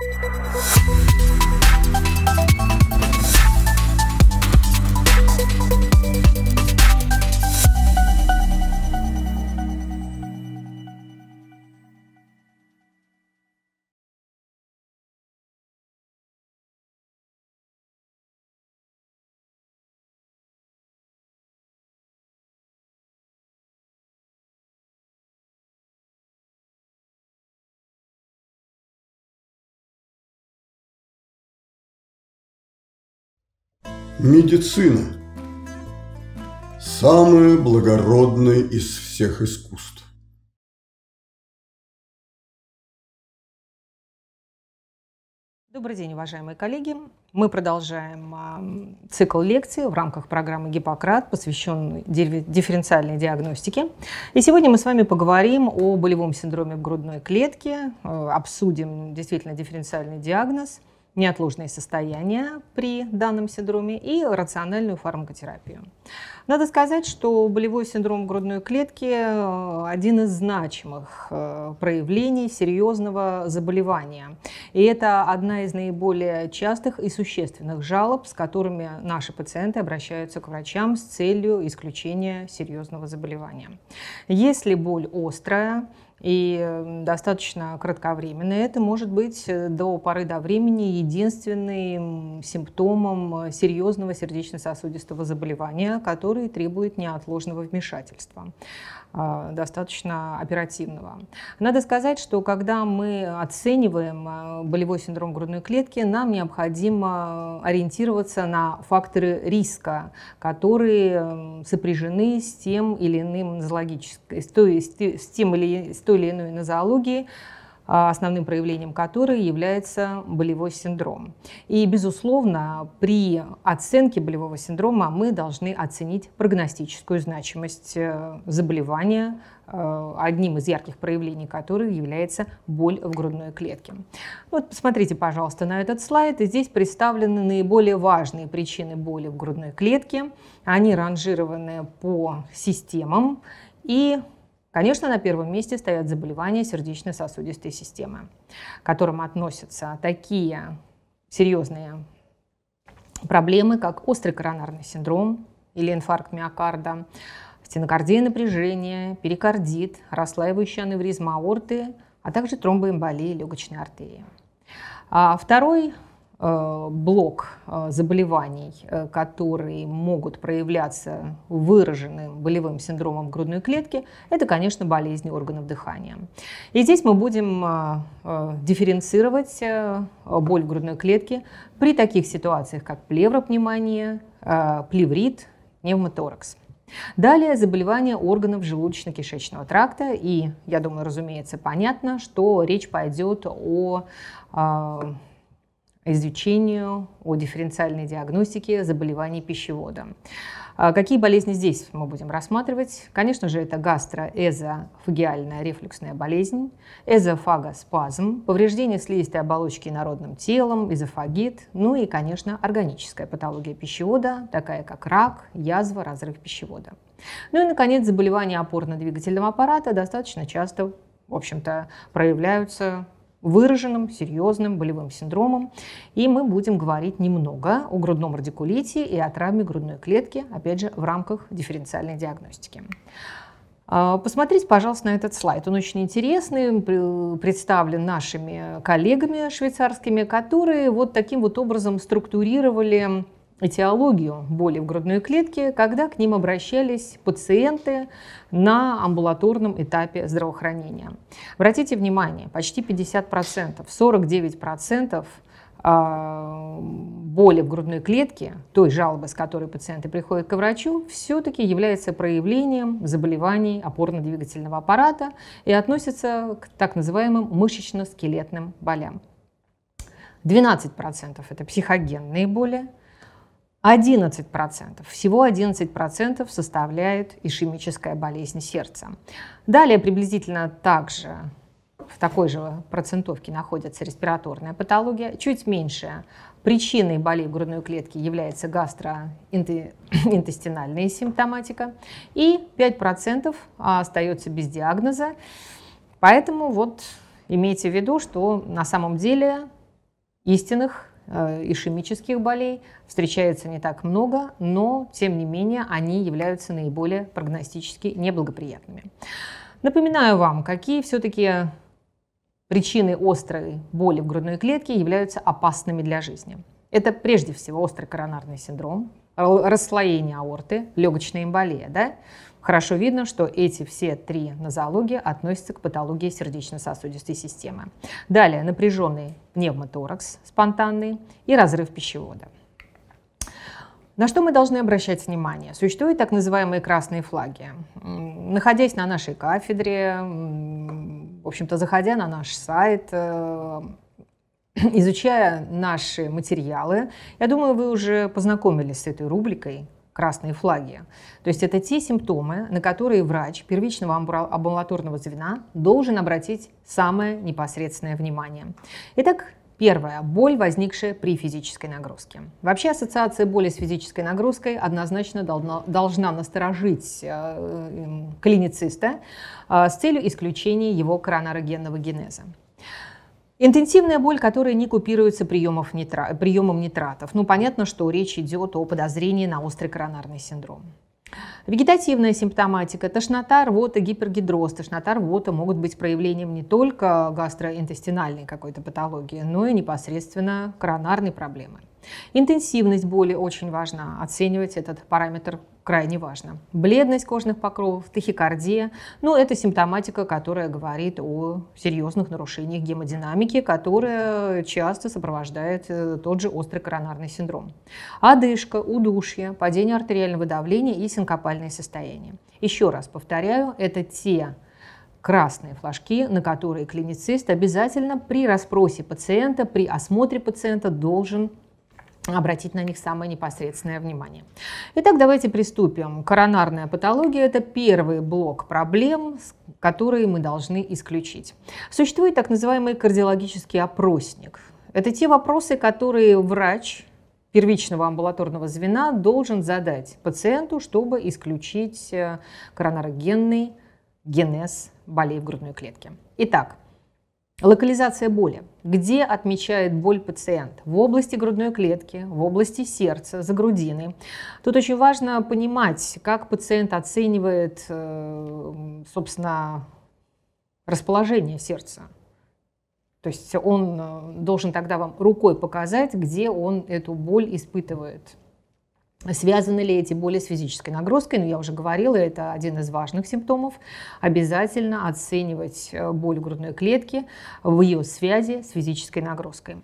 Thank you. Медицина – самое благородное из всех искусств. Добрый день, уважаемые коллеги. Мы продолжаем а, цикл лекций в рамках программы «Гиппократ», посвященной дифференциальной диагностике. И сегодня мы с вами поговорим о болевом синдроме в грудной клетке, э, обсудим действительно дифференциальный диагноз – неотложные состояния при данном синдроме и рациональную фармакотерапию. Надо сказать, что болевой синдром грудной клетки э, один из значимых э, проявлений серьезного заболевания. И это одна из наиболее частых и существенных жалоб, с которыми наши пациенты обращаются к врачам с целью исключения серьезного заболевания. Если боль острая, и достаточно кратковременно. Это может быть э, до поры до времени единственным симптомом э, серьезного сердечно-сосудистого заболевания, который требует неотложного вмешательства. А, достаточно оперативного. Надо сказать, что когда мы оцениваем а, болевой синдром грудной клетки, нам необходимо ориентироваться на факторы риска, которые сопряжены с тем или иным нозологическим, с той, с той или иной нозологией, а, основным проявлением которой является болевой синдром. И, безусловно, при оценке болевого синдрома мы должны оценить прогностическую значимость э, заболевания, э, одним из ярких проявлений которых является боль в грудной клетке. Вот посмотрите, пожалуйста, на этот слайд. Здесь представлены наиболее важные причины боли в грудной клетке. Они ранжированы по системам. И Конечно, на первом месте стоят заболевания сердечно-сосудистой системы, к которым относятся такие серьезные проблемы, как острый коронарный синдром или инфаркт миокарда, стенокардия напряжения, перикардит, расслаивающая аневризма аорты, а также тромбоэмболия легочной артерии. А второй Э, блок э, заболеваний, э, которые могут проявляться выраженным болевым синдромом грудной клетки, это, конечно, болезни органов дыхания. И здесь мы будем дифференцировать боль грудной клетки при таких ситуациях, как плевропневмония, плеврит, пневмоторакс. Далее заболевания органов желудочно-кишечного тракта. И, я думаю, разумеется, понятно, что речь пойдет о изучению, о дифференциальной диагностике заболеваний пищевода. А какие болезни здесь мы будем рассматривать? Конечно же, это гастроэзофагиальная рефлюксная болезнь, эзофагоспазм, повреждение слизистой оболочки народным телом, эзофагит, ну и, конечно, органическая патология пищевода, такая как рак, язва, разрыв пищевода. Ну и, наконец, заболевания опорно-двигательного аппарата достаточно часто в общем-то, проявляются выраженным серьезным болевым синдромом. И мы будем говорить немного о грудном радикулите и о травме грудной клетки, опять же, в рамках дифференциальной диагностики. А, посмотрите, пожалуйста, на этот слайд. Он очень интересный, представлен нашими коллегами швейцарскими, которые вот таким вот образом структурировали этиологию боли в грудной клетке, когда к ним обращались пациенты на амбулаторном этапе здравоохранения. Обратите внимание, почти 50%, 49% а, боли в грудной клетке, той жалобы, с которой пациенты приходят к врачу, все-таки является проявлением заболеваний опорно-двигательного аппарата и относится к так называемым мышечно-скелетным болям. 12% это психогенные боли, 11%, всего 11% составляет ишемическая болезнь сердца. Далее приблизительно так же, в такой же процентовке находится респираторная патология, чуть меньше. Причиной болей грудной клетки является гастроинтестинальная симптоматика, и 5% а, остается без диагноза. Поэтому вот имейте в виду, что на самом деле истинных Э, ишемических болей встречается не так много, но тем не менее они являются наиболее прогностически неблагоприятными. Напоминаю вам, какие все-таки причины острой боли в грудной клетке являются опасными для жизни. Это прежде всего острый коронарный синдром, расслоение аорты, легочная эмболия. Да? Хорошо видно, что эти все три нозологии относятся к патологии сердечно-сосудистой системы. Далее напряженный пневмоторакс спонтанный и разрыв пищевода. На что мы должны обращать внимание? Существуют так называемые красные флаги. Находясь на нашей кафедре, в общем-то, заходя на наш сайт, э, изучая наши материалы, я думаю, вы уже познакомились с этой рубрикой красные флаги. То есть это те симптомы, на которые врач первичного амбулаторного звена должен обратить самое непосредственное внимание. Итак, Первое. Боль, возникшая при физической нагрузке. Вообще ассоциация боли с физической нагрузкой однозначно должна, насторожить э, э, клинициста э, с целью исключения его коронарогенного генеза. Интенсивная боль, которая не купируется приемов нитра... приемом нитратов. Ну, понятно, что речь идет о подозрении на острый коронарный синдром. Вегетативная симптоматика, тошнота, рвота, гипергидроз. Тошнота, рвота могут быть проявлением не только гастроинтестинальной какой-то патологии, но и непосредственно коронарной проблемы. Интенсивность боли очень важно Оценивать этот параметр крайне важно. Бледность кожных покровов, тахикардия, ну это симптоматика, которая говорит о серьезных нарушениях гемодинамики, которая часто сопровождает э, тот же острый коронарный синдром. Одышка, удушье, падение артериального давления и синкопальное состояние. Еще раз повторяю, это те красные флажки, на которые клиницист обязательно при расспросе пациента, при осмотре пациента должен обратить на них самое непосредственное внимание. Итак, давайте приступим. Коронарная патология – это первый блок проблем, которые мы должны исключить. Существует так называемый кардиологический опросник. Это те вопросы, которые врач первичного амбулаторного звена должен задать пациенту, чтобы исключить э, коронарогенный генез болей в грудной клетке. Итак, Локализация боли. Где отмечает боль пациент? В области грудной клетки, в области сердца, за грудиной. Тут очень важно понимать, как пациент оценивает, э, собственно, расположение сердца. То есть он э, должен тогда вам рукой показать, где он эту боль испытывает. Связаны ли эти боли с физической нагрузкой? Ну, я уже говорила, это один из важных симптомов. Обязательно оценивать э, боль грудной клетки в ее связи с физической нагрузкой.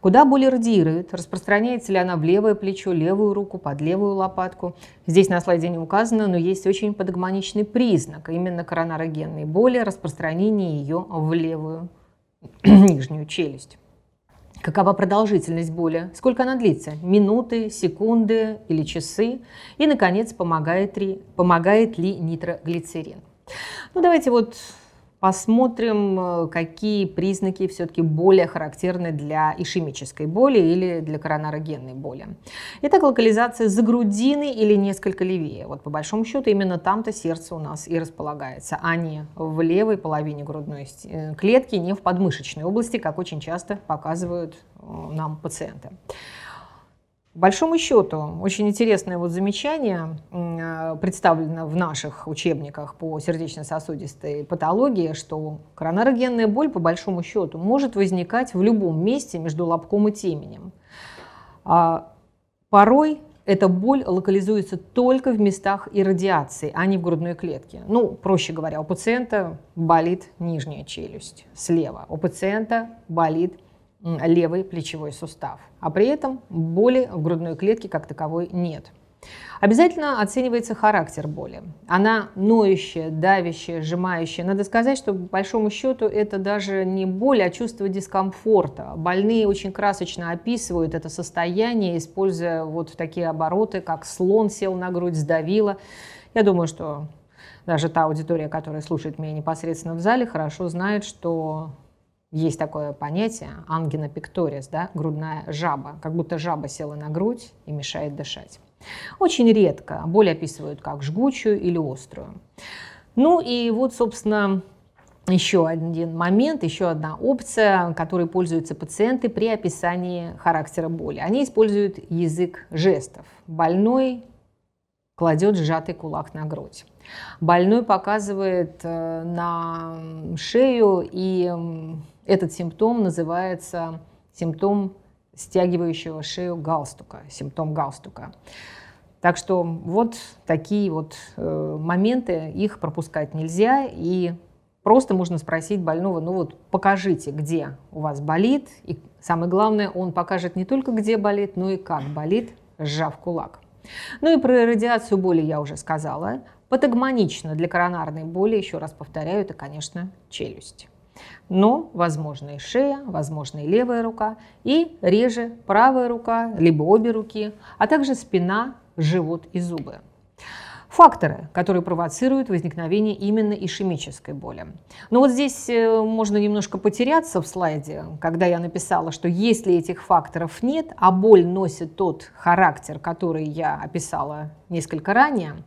Куда боль радиирует? Распространяется ли она в левое плечо, левую руку, под левую лопатку? Здесь на слайде не указано, но есть очень подгмоничный признак. Именно коронарогенной боли, распространение ее в левую нижнюю челюсть. Какова продолжительность боли? Сколько она длится? Минуты, секунды или часы? И, наконец, помогает ли, помогает ли нитроглицерин? Ну, давайте вот Посмотрим, э, какие признаки все-таки более характерны для ишемической боли или для коронарогенной боли. Итак, локализация за грудины или несколько левее. Вот по большому счету именно там-то сердце у нас и располагается, а не в левой половине грудной э, клетки, не в подмышечной области, как очень часто показывают э, нам пациенты. По большому счету, очень интересное вот замечание э, представлено в наших учебниках по сердечно-сосудистой патологии, что коронарогенная боль, по большому счету, может возникать в любом месте между лобком и теменем. А, порой эта боль локализуется только в местах иррадиации, а не в грудной клетке. Ну, проще говоря, у пациента болит нижняя челюсть слева, у пациента болит левый плечевой сустав, а при этом боли в грудной клетке как таковой нет. Обязательно оценивается характер боли. Она ноющая, давящая, сжимающая. Надо сказать, что по большому счету это даже не боль, а чувство дискомфорта. Больные очень красочно описывают это состояние, используя вот такие обороты, как слон сел на грудь, сдавило. Я думаю, что даже та аудитория, которая слушает меня непосредственно в зале, хорошо знает, что есть такое понятие ангина пекторис, да, грудная жаба, как будто жаба села на грудь и мешает дышать. Очень редко боль описывают как жгучую или острую. Ну и вот, собственно, еще один момент, еще одна опция, которой пользуются пациенты при описании характера боли. Они используют язык жестов. Больной кладет сжатый кулак на грудь. Больной показывает э, на шею и этот симптом называется симптом стягивающего шею галстука, симптом галстука. Так что вот такие вот э, моменты, их пропускать нельзя, и просто можно спросить больного, ну вот покажите, где у вас болит, и самое главное, он покажет не только где болит, но и как болит, сжав кулак. Ну и про радиацию боли я уже сказала. Патагмонично для коронарной боли, еще раз повторяю, это, конечно, челюсть но, возможно, и шея, возможно, и левая рука, и реже правая рука, либо обе руки, а также спина, живот и зубы. Факторы, которые провоцируют возникновение именно ишемической боли. Но ну вот здесь э, можно немножко потеряться в слайде, когда я написала, что если этих факторов нет, а боль носит тот характер, который я описала несколько ранее,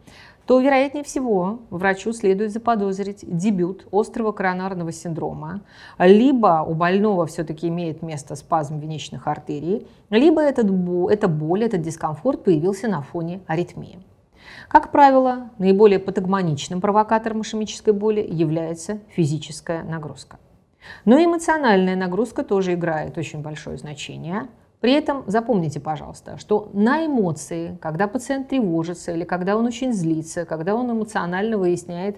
то, вероятнее всего, врачу следует заподозрить дебют острого коронарного синдрома, либо у больного все-таки имеет место спазм венечных артерий, либо этот, эта боль, этот дискомфорт появился на фоне аритмии. Как правило, наиболее патагмоничным провокатором ишемической боли является физическая нагрузка. Но эмоциональная нагрузка тоже играет очень большое значение – при этом запомните, пожалуйста, что на эмоции, когда пациент тревожится или когда он очень злится, когда он эмоционально выясняет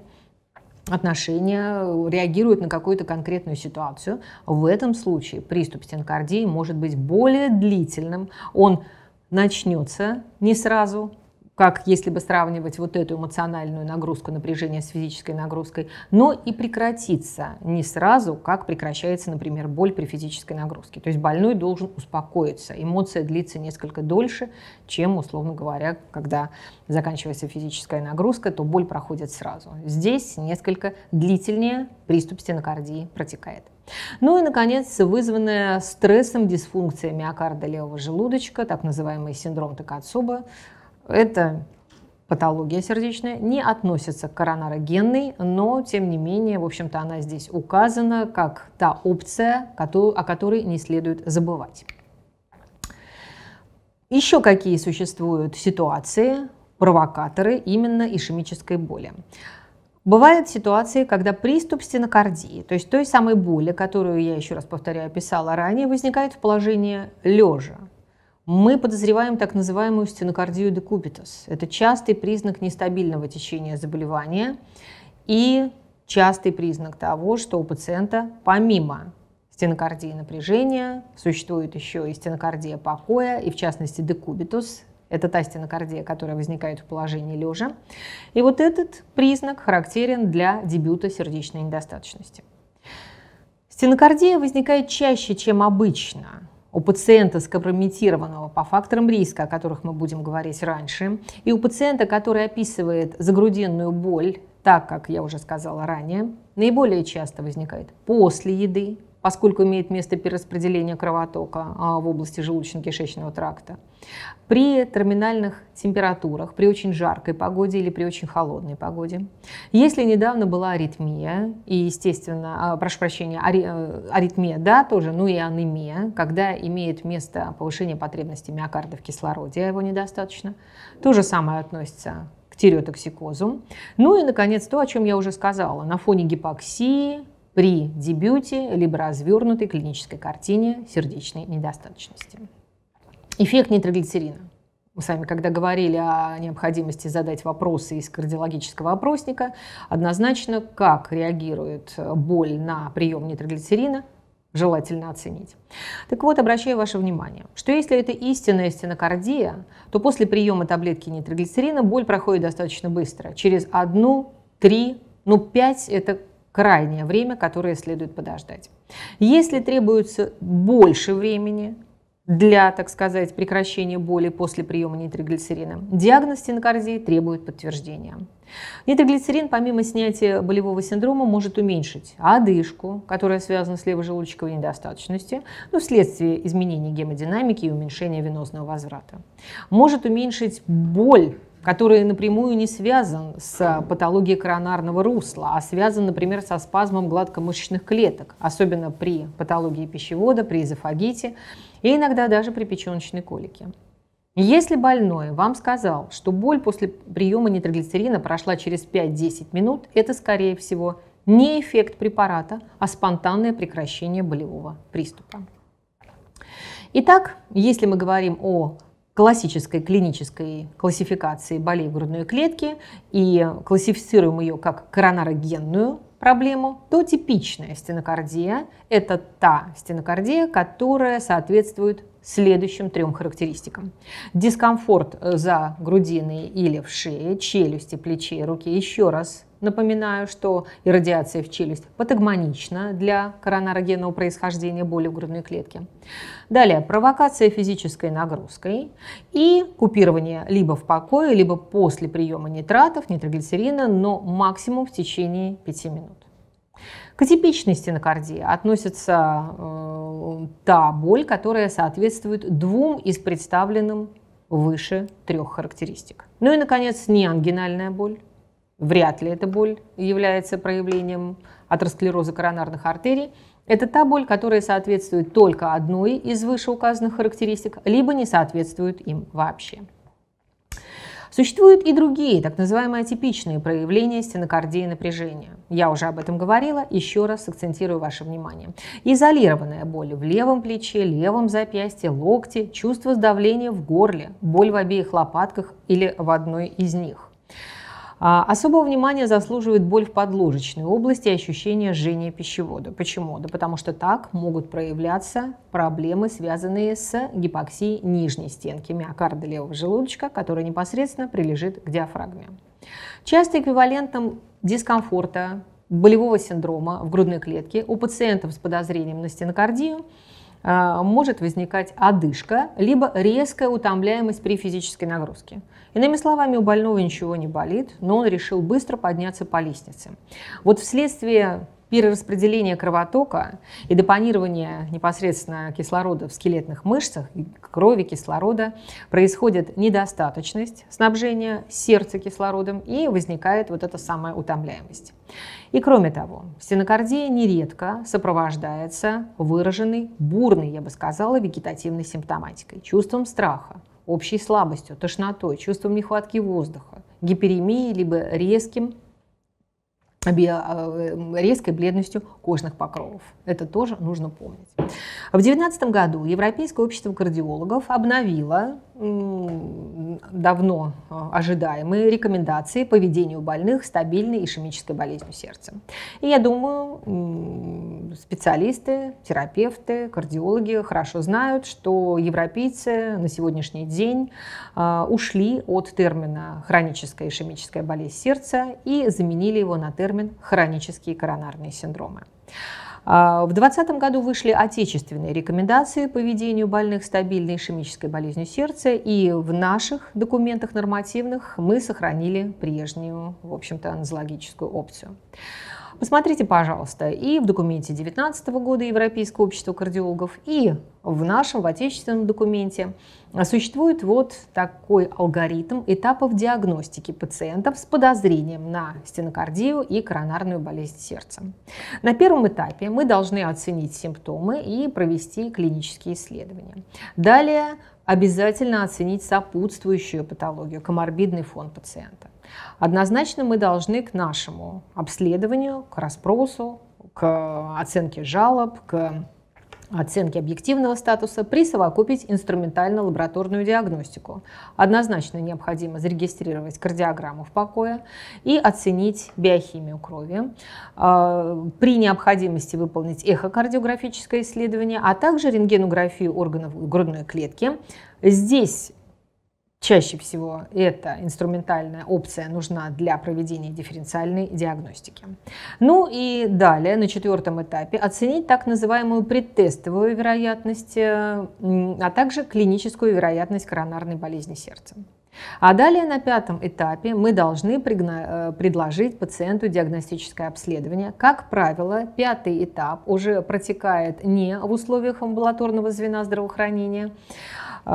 отношения, реагирует на какую-то конкретную ситуацию, в этом случае приступ стенокардии может быть более длительным, он начнется не сразу, как если бы сравнивать вот эту эмоциональную нагрузку, напряжение с физической нагрузкой, но и прекратиться не сразу, как прекращается, например, боль при физической нагрузке. То есть больной должен успокоиться. Эмоция длится несколько дольше, чем, условно говоря, когда заканчивается физическая нагрузка, то боль проходит сразу. Здесь несколько длительнее приступ стенокардии протекает. Ну и, наконец, вызванная стрессом дисфункция миокарда левого желудочка, так называемый синдром Токацуба, это патология сердечная, не относится к коронарогенной, но тем не менее, в общем-то, она здесь указана как та опция, о которой не следует забывать. Еще какие существуют ситуации, провокаторы именно ишемической боли? Бывают ситуации, когда приступ стенокардии, то есть той самой боли, которую я еще раз повторяю, описала ранее, возникает в положении лежа. Мы подозреваем так называемую стенокардию декубитус. Это частый признак нестабильного течения заболевания и частый признак того, что у пациента помимо стенокардии напряжения существует еще и стенокардия покоя, и в частности декубитус, это та стенокардия, которая возникает в положении лежа. И вот этот признак характерен для дебюта сердечной недостаточности. Стенокардия возникает чаще, чем обычно у пациента скомпрометированного по факторам риска, о которых мы будем говорить раньше, и у пациента, который описывает загрудинную боль, так как я уже сказала ранее, наиболее часто возникает после еды, поскольку имеет место перераспределение кровотока а, в области желудочно-кишечного тракта. При терминальных температурах, при очень жаркой погоде или при очень холодной погоде. Если недавно была аритмия, и, естественно, а, прошу прощения, ари, э, аритмия, да, тоже, ну и анемия, когда имеет место повышение потребности миокарда в кислороде, а его недостаточно, то же самое относится к тиреотоксикозу. Ну и, наконец, то, о чем я уже сказала, на фоне гипоксии, при дебюте либо развернутой клинической картине сердечной недостаточности. Эффект нитроглицерина. Мы с вами, когда говорили о необходимости задать вопросы из кардиологического опросника, однозначно, как реагирует боль на прием нитроглицерина, желательно оценить. Так вот, обращаю ваше внимание, что если это истинная стенокардия, то после приема таблетки нитроглицерина боль проходит достаточно быстро, через одну, три, ну пять это крайнее время, которое следует подождать. Если требуется больше времени для, так сказать, прекращения боли после приема нитроглицерина, диагноз стенокардии требует подтверждения. Нитроглицерин, помимо снятия болевого синдрома, может уменьшить одышку, которая связана с левожелудочковой недостаточностью, ну, вследствие изменения гемодинамики и уменьшения венозного возврата. Может уменьшить боль который напрямую не связан с патологией коронарного русла, а связан, например, со спазмом гладкомышечных клеток, особенно при патологии пищевода, при эзофагите и иногда даже при печеночной колике. Если больной вам сказал, что боль после приема нитроглицерина прошла через 5-10 минут, это, скорее всего, не эффект препарата, а спонтанное прекращение болевого приступа. Итак, если мы говорим о классической клинической классификации болей грудной клетки и классифицируем ее как коронарогенную проблему, то типичная стенокардия – это та стенокардия, которая соответствует следующим трем характеристикам. Дискомфорт за грудиной или в шее, челюсти, плечи руки Еще раз Напоминаю, что иррадиация в челюсть патагмонична для коронарогенного происхождения боли в грудной клетке. Далее, провокация физической нагрузкой и купирование либо в покое, либо после приема нитратов, нитроглицерина, но максимум в течение 5 минут. К типичной стенокардии относится э, та боль, которая соответствует двум из представленных выше трех характеристик. Ну и, наконец, неангинальная боль вряд ли эта боль является проявлением атеросклероза коронарных артерий. Это та боль, которая соответствует только одной из вышеуказанных характеристик, либо не соответствует им вообще. Существуют и другие, так называемые типичные проявления стенокардии напряжения. Я уже об этом говорила, еще раз акцентирую ваше внимание. Изолированная боль в левом плече, левом запястье, локте, чувство сдавления в горле, боль в обеих лопатках или в одной из них. А, особого внимания заслуживает боль в подложечной области и ощущение жжения пищевода. Почему? Да потому что так могут проявляться проблемы, связанные с гипоксией нижней стенки миокарда левого желудочка, которая непосредственно прилежит к диафрагме. Часто эквивалентом дискомфорта болевого синдрома в грудной клетке у пациентов с подозрением на стенокардию а, может возникать одышка, либо резкая утомляемость при физической нагрузке. Иными словами, у больного ничего не болит, но он решил быстро подняться по лестнице. Вот вследствие перераспределения кровотока и депонирования непосредственно кислорода в скелетных мышцах, крови кислорода, происходит недостаточность снабжения сердца кислородом и возникает вот эта самая утомляемость. И кроме того, стенокардия нередко сопровождается выраженной, бурной, я бы сказала, вегетативной симптоматикой, чувством страха, общей слабостью, тошнотой, чувством нехватки воздуха, гиперемией, либо резким, а, э, резкой бледностью кожных покровов. Это тоже нужно помнить. В 2019 году Европейское общество кардиологов обновило давно э, ожидаемые рекомендации по ведению больных стабильной ишемической болезнью сердца. И я думаю, специалисты, терапевты, кардиологи хорошо знают, что европейцы на сегодняшний день э, ушли от термина хроническая ишемическая болезнь сердца и заменили его на термин хронические коронарные синдромы. А, в 2020 году вышли отечественные рекомендации по ведению больных стабильной ишемической болезнью сердца, и в наших документах нормативных мы сохранили прежнюю, в общем-то, аналогическую опцию. Посмотрите, пожалуйста, и в документе 2019 года Европейского общества кардиологов, и в нашем, в отечественном документе существует вот такой алгоритм этапов диагностики пациентов с подозрением на стенокардию и коронарную болезнь сердца. На первом этапе мы должны оценить симптомы и провести клинические исследования. Далее обязательно оценить сопутствующую патологию, коморбидный фон пациента. Однозначно мы должны к нашему обследованию, к расспросу, к оценке жалоб, к оценке объективного статуса присовокупить инструментально-лабораторную диагностику. Однозначно необходимо зарегистрировать кардиограмму в покое и оценить биохимию крови. Э, при необходимости выполнить эхокардиографическое исследование, а также рентгенографию органов грудной клетки. Здесь Чаще всего эта инструментальная опция нужна для проведения дифференциальной диагностики. Ну и далее, на четвертом этапе, оценить так называемую предтестовую вероятность, э, а также клиническую вероятность коронарной болезни сердца. А далее на пятом этапе мы должны э, предложить пациенту диагностическое обследование. Как правило, пятый этап уже протекает не в условиях амбулаторного звена здравоохранения, Э,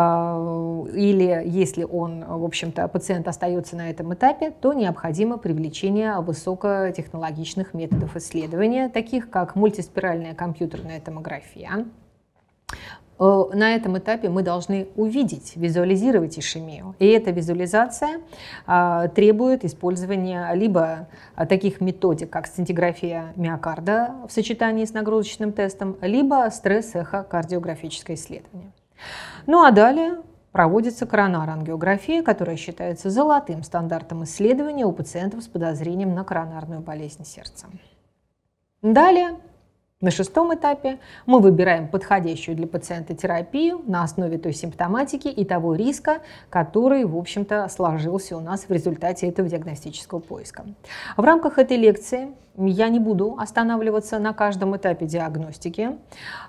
или если он, в общем-то, пациент остается на этом этапе, то необходимо привлечение высокотехнологичных методов исследования, таких как мультиспиральная компьютерная томография, э, на этом этапе мы должны увидеть, визуализировать ишемию. И эта визуализация а, требует использования либо таких методик, как сцинтиграфия миокарда в сочетании с нагрузочным тестом, либо стресс-эхокардиографическое исследование. Ну а далее проводится коронарангиография, которая считается золотым стандартом исследования у пациентов с подозрением на коронарную болезнь сердца. Далее на шестом этапе мы выбираем подходящую для пациента терапию на основе той симптоматики и того риска, который, в общем-то, сложился у нас в результате этого диагностического поиска. В рамках этой лекции я не буду останавливаться на каждом этапе диагностики.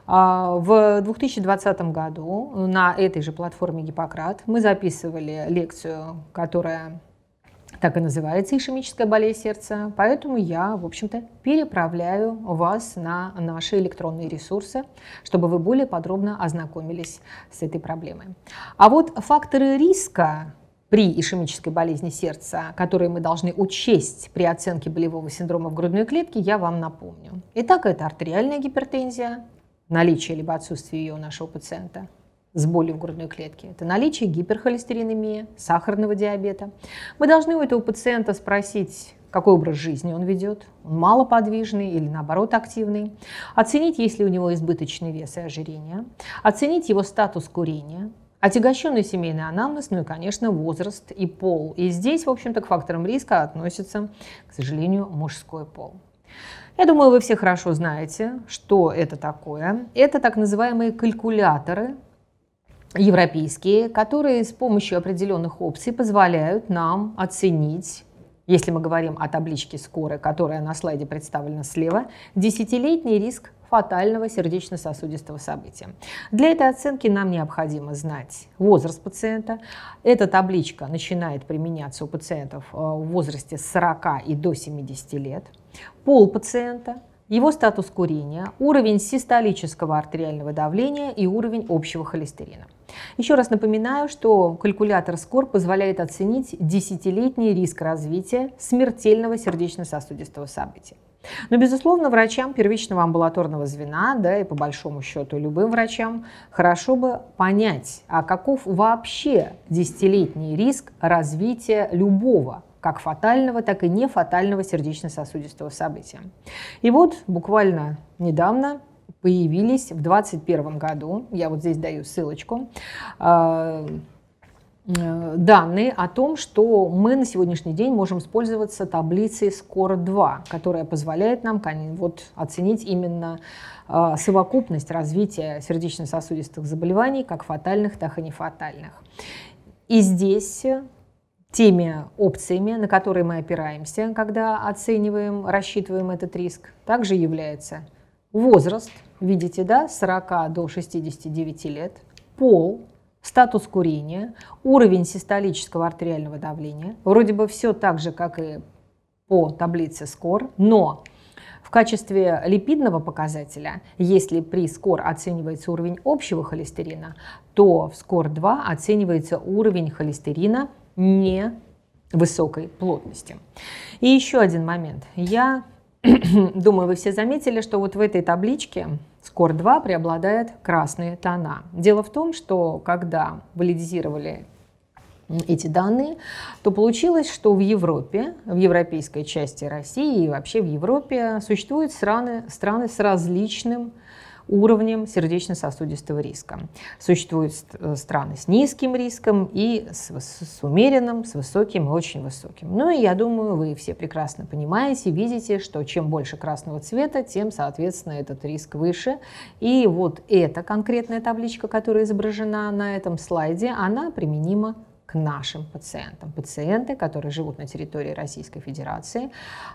А, в 2020 году на этой же платформе «Гиппократ» мы записывали лекцию, которая так и называется ишемическая болезнь сердца. Поэтому я, в общем-то, переправляю вас на наши электронные ресурсы, чтобы вы более подробно ознакомились с этой проблемой. А вот факторы риска при ишемической болезни сердца, которые мы должны учесть при оценке болевого синдрома в грудной клетке, я вам напомню. Итак, это артериальная гипертензия, наличие либо отсутствие ее у нашего пациента, с болью в грудной клетке. Это наличие гиперхолестеринемии, сахарного диабета. Мы должны у этого пациента спросить, какой образ жизни он ведет, он малоподвижный или наоборот активный, оценить, есть ли у него избыточный вес и ожирение, оценить его статус курения, отягощенный семейный анамнез, ну и, конечно, возраст и пол. И здесь, в общем-то, к факторам риска относится, к сожалению, мужской пол. Я думаю, вы все хорошо знаете, что это такое. Это так называемые калькуляторы, европейские, которые с помощью определенных опций позволяют нам оценить если мы говорим о табличке скорой, которая на слайде представлена слева, десятилетний риск фатального сердечно-сосудистого события. Для этой оценки нам необходимо знать возраст пациента. Эта табличка начинает применяться у пациентов э, в возрасте с 40 и до 70 лет. Пол пациента, его статус курения, уровень систолического артериального давления и уровень общего холестерина. Еще раз напоминаю, что калькулятор СКОР позволяет оценить десятилетний риск развития смертельного сердечно-сосудистого события. Но, безусловно, врачам первичного амбулаторного звена, да и по большому счету любым врачам, хорошо бы понять, а каков вообще десятилетний риск развития любого как фатального, так и нефатального сердечно-сосудистого события. И вот буквально недавно появились в 2021 году, я вот здесь даю ссылочку, э, э, данные о том, что мы на сегодняшний день можем воспользоваться таблицей SCORE-2, которая позволяет нам вот, оценить именно э, совокупность развития сердечно-сосудистых заболеваний, как фатальных, так и нефатальных. И здесь теми опциями, на которые мы опираемся, когда оцениваем, рассчитываем этот риск, также является возраст, видите, да, с 40 до 69 лет, пол, статус курения, уровень систолического артериального давления. Вроде бы все так же, как и по таблице СКОР, но в качестве липидного показателя, если при СКОР оценивается уровень общего холестерина, то в СКОР-2 оценивается уровень холестерина не высокой плотности. И еще один момент. Я Думаю, вы все заметили, что вот в этой табличке Score 2 преобладает красные тона. Дело в том, что когда валидизировали эти данные, то получилось, что в Европе, в европейской части России и вообще в Европе существуют страны, страны с различным уровнем сердечно-сосудистого риска. Существуют э, страны с низким риском и с, с, умеренным, с высоким и очень высоким. Ну и я думаю, вы все прекрасно понимаете, видите, что чем больше красного цвета, тем, соответственно, этот риск выше. И вот эта конкретная табличка, которая изображена на этом слайде, она применима нашим пациентам. Пациенты, которые живут на территории Российской Федерации,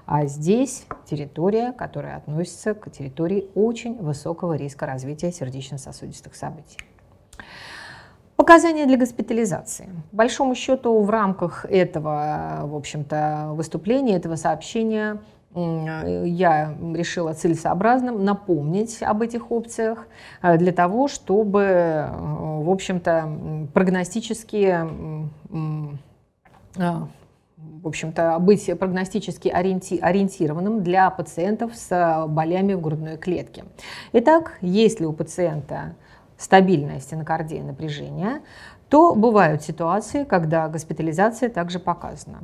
а здесь территория, которая относится к территории очень высокого риска развития сердечно-сосудистых событий. Показания для госпитализации. По большому счету, в рамках этого, в общем-то, выступления, этого сообщения я решила целесообразным напомнить об этих опциях э, для того, чтобы, э, в общем-то, прогностические э, в общем-то, быть прогностически ориенти ориентированным для пациентов с болями в грудной клетке. Итак, если у пациента стабильное стенокардия напряжения, то бывают ситуации, когда госпитализация также показана.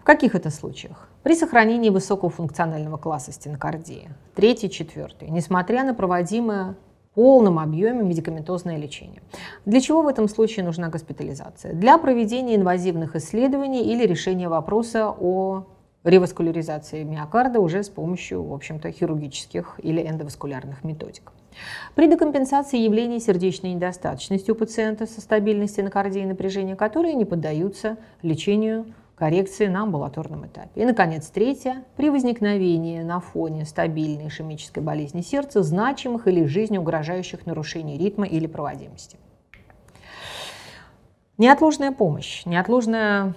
В каких это случаях? При сохранении высокого функционального класса стенокардии, третий, четвертый, несмотря на проводимое полном объеме медикаментозное лечение. Для чего в этом случае нужна госпитализация? Для проведения инвазивных исследований или решения вопроса о реваскуляризации миокарда уже с помощью, в общем-то, хирургических или эндоваскулярных методик. При декомпенсации явлений сердечной недостаточности у пациента со стабильной стенокардией и напряжения, которые не поддаются лечению коррекции на амбулаторном этапе. И, наконец, третье. При возникновении на фоне стабильной ишемической болезни сердца значимых или жизнеугрожающих нарушений ритма или проводимости. Неотложная помощь, неотложная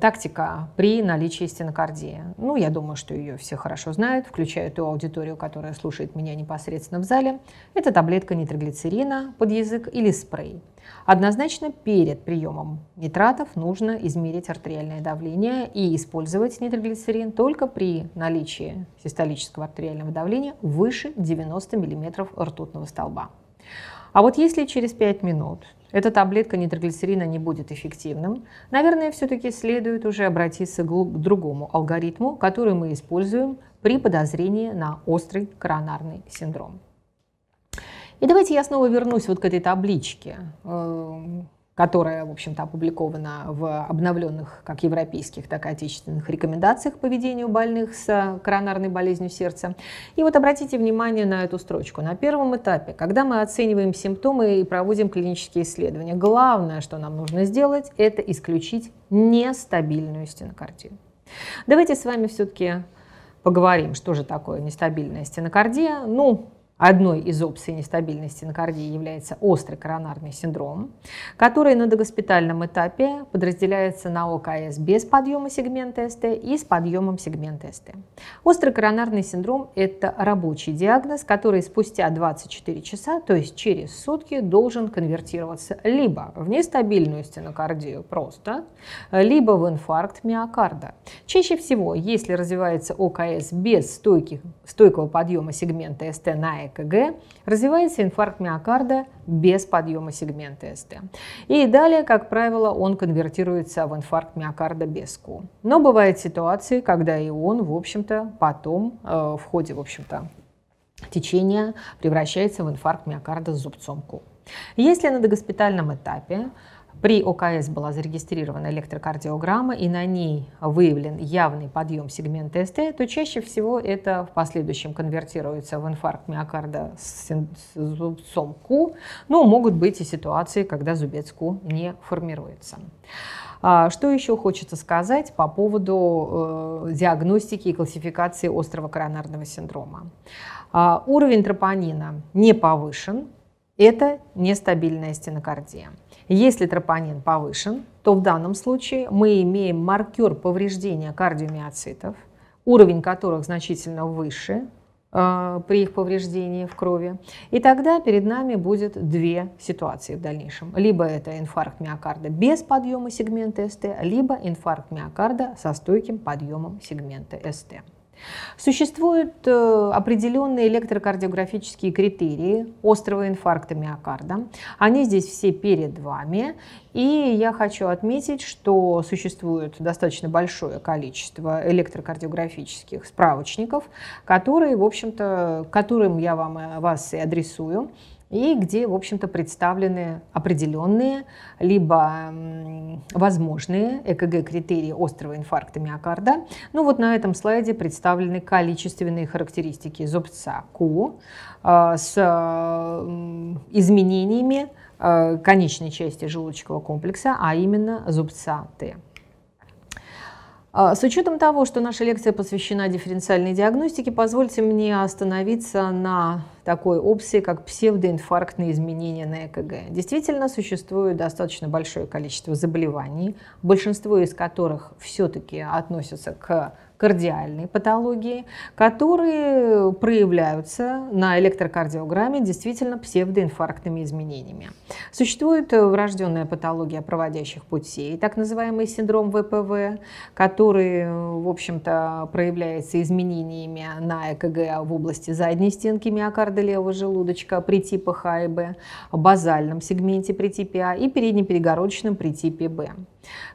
тактика при наличии стенокардии. Ну, я думаю, что ее все хорошо знают, включая ту аудиторию, которая слушает меня непосредственно в зале. Это таблетка нитроглицерина под язык или спрей. Однозначно перед приемом нитратов нужно измерить артериальное давление и использовать нитроглицерин только при наличии систолического артериального давления выше 90 мм ртутного столба. А вот если через 5 минут эта таблетка нитроглицерина не будет эффективным, наверное, все-таки следует уже обратиться к другому алгоритму, который мы используем при подозрении на острый коронарный синдром. И давайте я снова вернусь вот к этой табличке. Эм, которая, в общем-то, опубликована в обновленных как европейских, так и отечественных рекомендациях по ведению больных с э, коронарной болезнью сердца. И вот обратите внимание на эту строчку. На первом этапе, когда мы оцениваем симптомы и проводим клинические исследования, главное, что нам нужно сделать, это исключить нестабильную стенокардию. Давайте с вами все-таки поговорим, что же такое нестабильная стенокардия. Ну, Одной из опций нестабильности инокардии является острый коронарный синдром, который на догоспитальном этапе подразделяется на ОКС без подъема сегмента СТ и с подъемом сегмента СТ. Острый коронарный синдром – это рабочий диагноз, который спустя 24 часа, то есть через сутки, должен конвертироваться либо в нестабильную стенокардию просто, либо в инфаркт миокарда. Чаще всего, если развивается ОКС без стойки, стойкого подъема сегмента СТ на ЭКГ, развивается инфаркт миокарда без подъема сегмента СТ. И далее, как правило, он конвертируется в инфаркт миокарда без КУ. Но бывают ситуации, когда и он, в общем-то, потом, э, в ходе, в общем-то, течения превращается в инфаркт миокарда с зубцом КУ. Если на догоспитальном этапе при ОКС была зарегистрирована электрокардиограмма и на ней выявлен явный подъем сегмента СТ, то чаще всего это в последующем конвертируется в инфаркт миокарда с зубцом Q, но могут быть и ситуации, когда зубец Q не формируется. А, что еще хочется сказать по поводу э, диагностики и классификации острого коронарного синдрома? А, уровень тропонина не повышен, это нестабильная стенокардия. Если тропонин повышен, то в данном случае мы имеем маркер повреждения кардиомиоцитов, уровень которых значительно выше э, при их повреждении в крови. И тогда перед нами будет две ситуации в дальнейшем. Либо это инфаркт миокарда без подъема сегмента СТ, либо инфаркт миокарда со стойким подъемом сегмента СТ. Существуют э, определенные электрокардиографические критерии острого инфаркта миокарда. Они здесь все перед вами. И я хочу отметить, что существует достаточно большое количество электрокардиографических справочников, которые, в общем-то, которым я вам, э, вас и адресую и где, в общем-то, представлены определенные, либо возможные ЭКГ-критерии острого инфаркта миокарда. Ну вот на этом слайде представлены количественные характеристики зубца Q а, с изменениями а, конечной части желудочкового комплекса, а именно зубца Т. А, с учетом того, что наша лекция посвящена дифференциальной диагностике, позвольте мне остановиться на такой опции, как псевдоинфарктные изменения на ЭКГ. Действительно, существует достаточно большое количество заболеваний, большинство из которых все-таки относятся к кардиальные патологии, которые проявляются на электрокардиограмме действительно псевдоинфарктными изменениями. Существует э, врожденная патология проводящих путей, так называемый синдром ВПВ, который, э, в общем-то, проявляется изменениями на ЭКГ в области задней стенки миокарда левого желудочка при типах А и Б, базальном сегменте при типе А и переднеперегородочном при типе Б.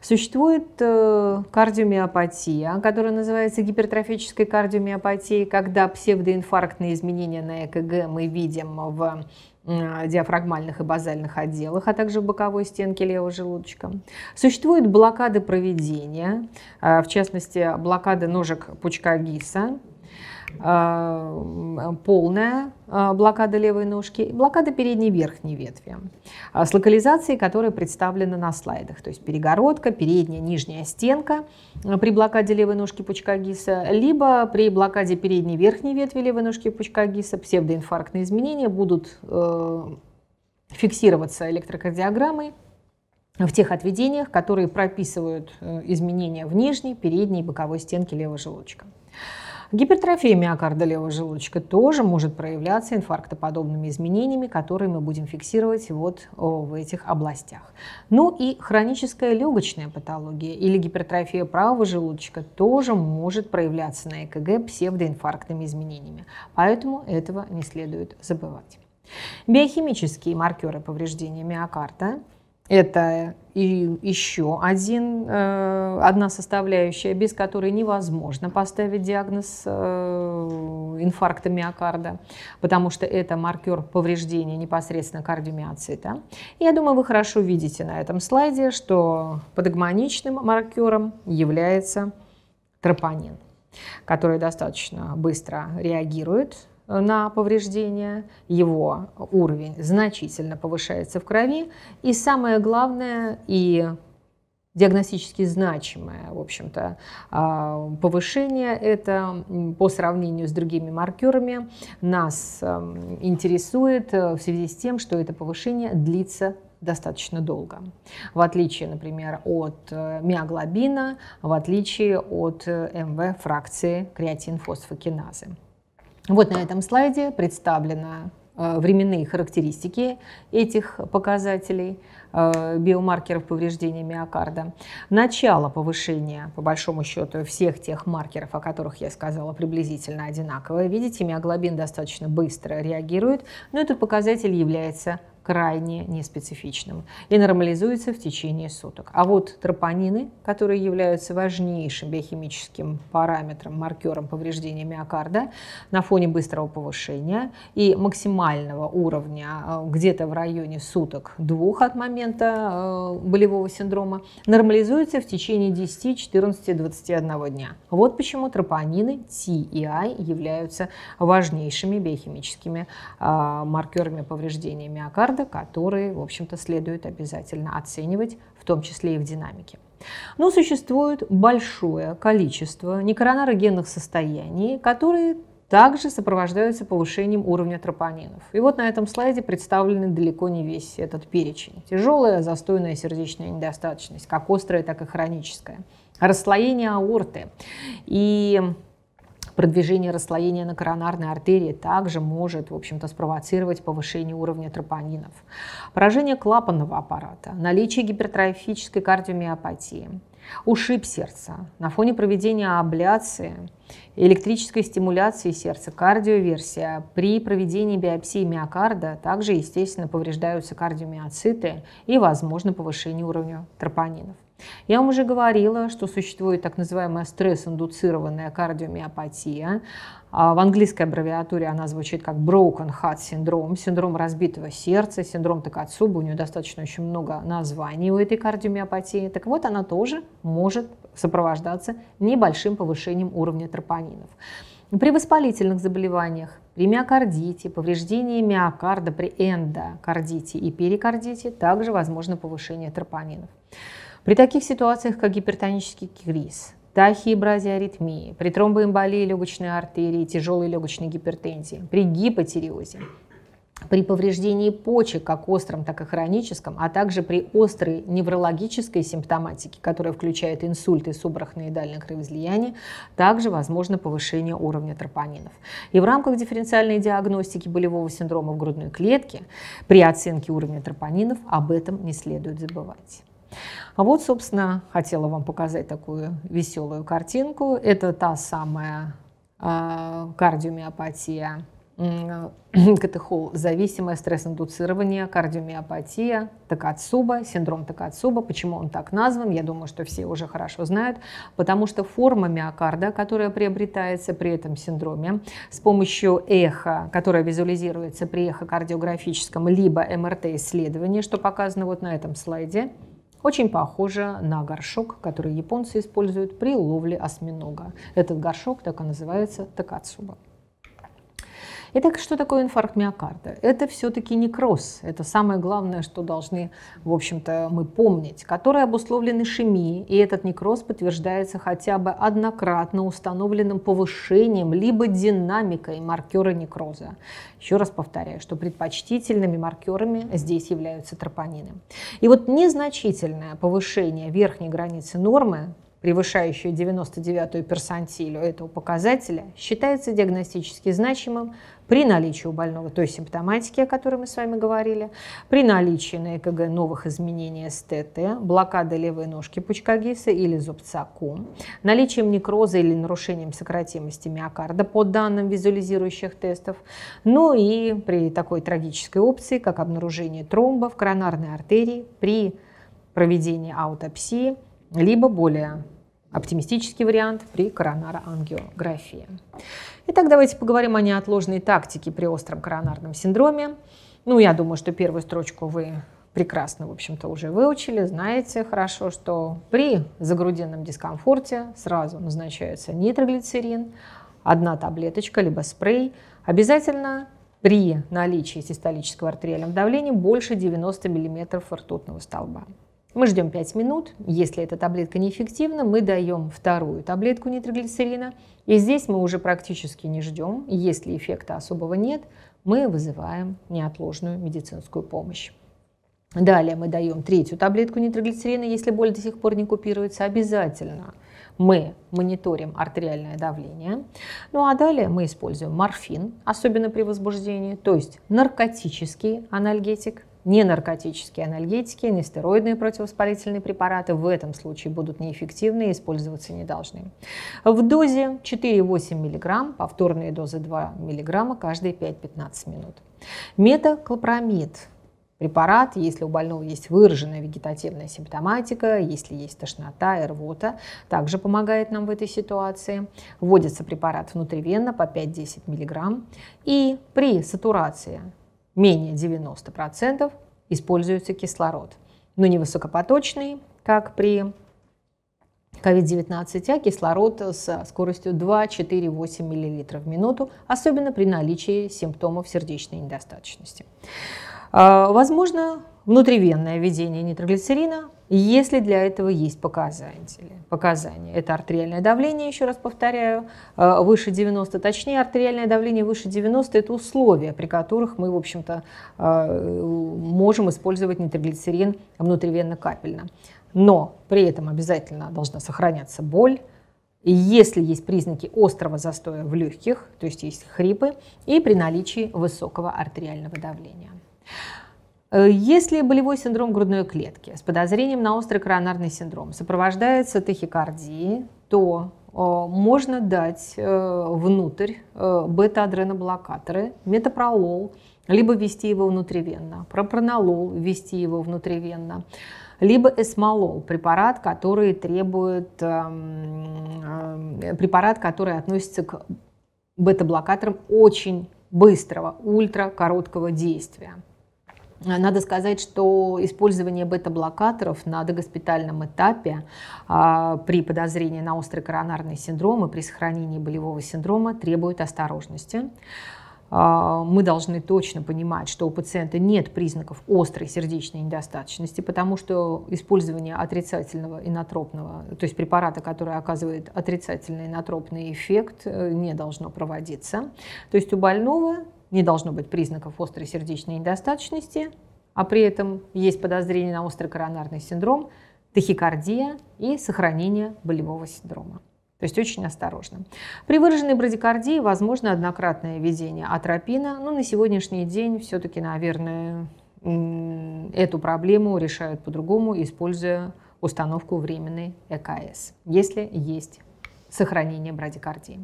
Существует э, кардиомиопатия, которая называется гипертрофической кардиомиопатией, когда псевдоинфарктные изменения на ЭКГ мы видим в диафрагмальных и базальных отделах, а также в боковой стенке левого желудочка. Существуют блокады проведения, э, в частности, блокады ножек пучка ГИСа, а, полная а, блокада левой ножки блокада передней верхней ветви а, с локализацией, которая представлена на слайдах. То есть перегородка, передняя, нижняя стенка при блокаде левой ножки пучка ГИСа, либо при блокаде передней верхней ветви левой ножки пучка ГИСа псевдоинфарктные изменения будут э, фиксироваться электрокардиограммой в тех отведениях, которые прописывают э, изменения в нижней, передней и боковой стенке левого желудочка. Гипертрофия миокарда левого желудочка тоже может проявляться инфарктоподобными изменениями, которые мы будем фиксировать вот в этих областях. Ну и хроническая легочная патология или гипертрофия правого желудочка тоже может проявляться на ЭКГ псевдоинфарктными изменениями, поэтому этого не следует забывать. Биохимические маркеры повреждения миокарда это и еще один, э, одна составляющая, без которой невозможно поставить диагноз э, инфаркта миокарда, потому что это маркер повреждения непосредственно кардиомиоцита. Я думаю, вы хорошо видите на этом слайде, что подагмоничным маркером является тропонин, который достаточно быстро реагирует Э, на повреждения его уровень значительно повышается в крови. И самое главное, и диагностически значимое, в общем-то, а, повышение. Это по сравнению с другими маркерами нас эм, интересует э, в связи с тем, что это повышение длится достаточно долго. В отличие, например, от э, миоглобина, в отличие от МВ фракции креатинфосфокиназы. Вот на этом слайде представлены э, временные характеристики этих показателей э, биомаркеров повреждения миокарда. Начало повышения, по большому счету, всех тех маркеров, о которых я сказала, приблизительно одинаковое. Видите, миоглобин достаточно быстро реагирует, но этот показатель является крайне неспецифичным и нормализуется в течение суток. А вот тропонины, которые являются важнейшим биохимическим параметром, маркером повреждения миокарда на фоне быстрого повышения и максимального уровня э, где-то в районе суток двух от момента э, болевого синдрома, нормализуется в течение 10, 14, 21 дня. Вот почему тропонины T и I являются важнейшими биохимическими э, маркерами повреждения миокарда доклада, которые, в общем-то, следует обязательно оценивать, в том числе и в динамике. Но существует большое количество некоронарогенных состояний, которые также сопровождаются повышением уровня тропонинов. И вот на этом слайде представлены далеко не весь этот перечень. Тяжелая застойная сердечная недостаточность, как острая, так и хроническая. Расслоение аорты и продвижение расслоения на коронарной артерии также может, в общем-то, спровоцировать повышение уровня тропонинов. Поражение клапанного аппарата, наличие гипертрофической кардиомиопатии, ушиб сердца на фоне проведения абляции, электрической стимуляции сердца, кардиоверсия. При проведении биопсии миокарда также, естественно, повреждаются кардиомиоциты и, возможно, повышение уровня тропонинов. Я вам уже говорила, что существует так называемая стресс-индуцированная кардиомиопатия. А в английской аббревиатуре она звучит как broken heart Syndrome, синдром разбитого сердца, синдром Такацуба. У нее достаточно очень много названий у этой кардиомиопатии. Так вот, она тоже может сопровождаться небольшим повышением уровня тропонинов. При воспалительных заболеваниях, при миокардите, повреждении миокарда, при эндокардите и перикардите также возможно повышение тропонинов. При таких ситуациях, как гипертонический криз, тахиебразиаритмии, при тромбоэмболии легочной артерии, тяжелой легочной гипертензии, при гипотереозе, при повреждении почек, как остром, так и хроническом, а также при острой неврологической симптоматике, которая включает инсульты, субарахноидальное кровоизлияние, также возможно повышение уровня тропонинов. И в рамках дифференциальной диагностики болевого синдрома в грудной клетке при оценке уровня тропонинов об этом не следует забывать. А вот, собственно, хотела вам показать такую веселую картинку. Это та самая а, кардиомиопатия, катехол, зависимое стресс-индуцирование, кардиомиопатия, Такацуба, синдром Такацуба. Почему он так назван, я думаю, что все уже хорошо знают. Потому что форма миокарда, которая приобретается при этом синдроме, с помощью эхо, которое визуализируется при эхокардиографическом, либо МРТ-исследовании, что показано вот на этом слайде, очень похоже на горшок, который японцы используют при ловле осьминога. Этот горшок так и называется такацуба. Итак, что такое инфаркт миокарда? Это все-таки некроз. Это самое главное, что должны, в общем-то, мы помнить, который обусловлен ишемией, и этот некроз подтверждается хотя бы однократно установленным повышением либо динамикой маркера некроза. Еще раз повторяю, что предпочтительными маркерами здесь являются тропонины. И вот незначительное повышение верхней границы нормы превышающее 99-ю персантилю этого показателя, считается диагностически значимым при наличии у больного той симптоматики, о которой мы с вами говорили, при наличии на ЭКГ новых изменений СТТ, блокады левой ножки пучка ГИСа или зубца КУМ, наличием некроза или нарушением сократимости миокарда по данным визуализирующих тестов, ну и при такой трагической опции, как обнаружение тромба в коронарной артерии при проведении аутопсии, либо более Оптимистический вариант при коронароангиографии. Итак, давайте поговорим о неотложной тактике при остром коронарном синдроме. Ну, я думаю, что первую строчку вы прекрасно, в общем-то, уже выучили, знаете хорошо, что при загрудинном дискомфорте сразу назначается нитроглицерин, одна таблеточка, либо спрей. Обязательно при наличии систолического артериального давления больше 90 мм ртутного столба. Мы ждем 5 минут, если эта таблетка неэффективна, мы даем вторую таблетку нитроглицерина, и здесь мы уже практически не ждем, если эффекта особого нет, мы вызываем неотложную медицинскую помощь. Далее мы даем третью таблетку нитроглицерина, если боль до сих пор не купируется, обязательно мы мониторим артериальное давление. Ну а далее мы используем морфин, особенно при возбуждении, то есть наркотический анальгетик – не наркотические анальгетики, не стероидные противовоспалительные препараты в этом случае будут неэффективны и использоваться не должны. В дозе 4-8 мг, повторные дозы 2 мг каждые 5-15 минут. Метоклопромид препарат, если у больного есть выраженная вегетативная симптоматика, если есть тошнота и рвота, также помогает нам в этой ситуации. Вводится препарат внутривенно по 5-10 мг. И при сатурации менее 90% используется кислород. Но не высокопоточный, как при COVID-19, а кислород со скоростью 2-4-8 мл в минуту, особенно при наличии симптомов сердечной недостаточности. А, возможно, внутривенное введение нитроглицерина если для этого есть показатели, показания, это артериальное давление, еще раз повторяю, э, выше 90, точнее артериальное давление выше 90 это условия, при которых мы, в общем-то, э, можем использовать нитроглицерин внутривенно-капельно. Но при этом обязательно должна сохраняться боль, и если есть признаки острого застоя в легких, то есть есть хрипы, и при наличии высокого артериального давления. Э, Если болевой синдром грудной клетки с подозрением на острый коронарный синдром сопровождается тахикардией, то э, можно дать э, внутрь бета-адреноблокаторы, метапролол, либо ввести его внутривенно, пропронолол ввести его внутривенно, либо эсмолол, препарат, который требует, эм, препарат, который относится к бета-блокаторам очень быстрого, ультракороткого действия. Надо сказать, что использование бета-блокаторов на догоспитальном этапе а, при подозрении на острый коронарный синдром и при сохранении болевого синдрома требует осторожности а, мы должны точно понимать, что у пациента нет признаков острой сердечной недостаточности, потому что использование отрицательного инотропного, то есть препарата, который оказывает отрицательный инотропный эффект, э, не должно проводиться. То есть у больного не должно быть признаков острой сердечной недостаточности, а при этом есть подозрение на острый коронарный синдром, тахикардия и сохранение болевого синдрома. То есть очень осторожно. При выраженной брадикардии возможно однократное введение атропина, но на сегодняшний день все-таки, наверное, эту проблему решают по-другому, используя установку временной ЭКС, если есть сохранение брадикардии.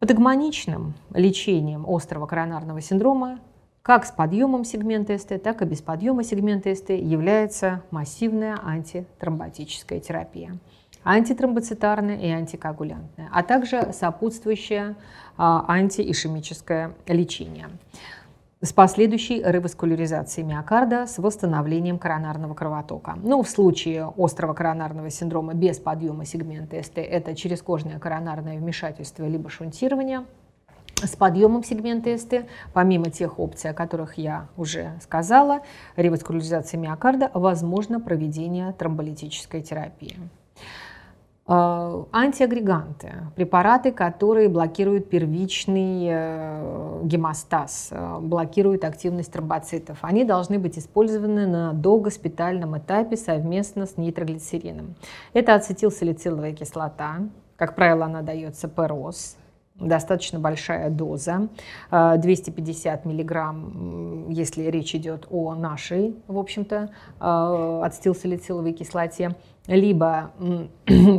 Патагмоничным лечением острого коронарного синдрома как с подъемом сегмента СТ, так и без подъема сегмента СТ является массивная антитромботическая терапия антитромбоцитарная и антикоагулянтная, а также сопутствующее а, антиишемическое лечение с последующей реваскуляризацией миокарда с восстановлением коронарного кровотока. Но ну, в случае острого коронарного синдрома без подъема сегмента СТ это черезкожное коронарное вмешательство либо шунтирование. С подъемом сегмента СТ, помимо тех опций, о которых я уже сказала, реваскуляризация миокарда, возможно проведение тромболитической терапии. Э, антиагреганты, препараты, которые блокируют первичный э, гемостаз, э, блокируют активность тромбоцитов, они должны быть использованы на догоспитальном этапе совместно с нитроглицерином. Это ацетилсалициловая кислота, как правило, она дается пероз, достаточно большая доза, 250 э, миллиграмм, если речь идет о нашей, в общем-то, ацетилсалициловой э, кислоте, либо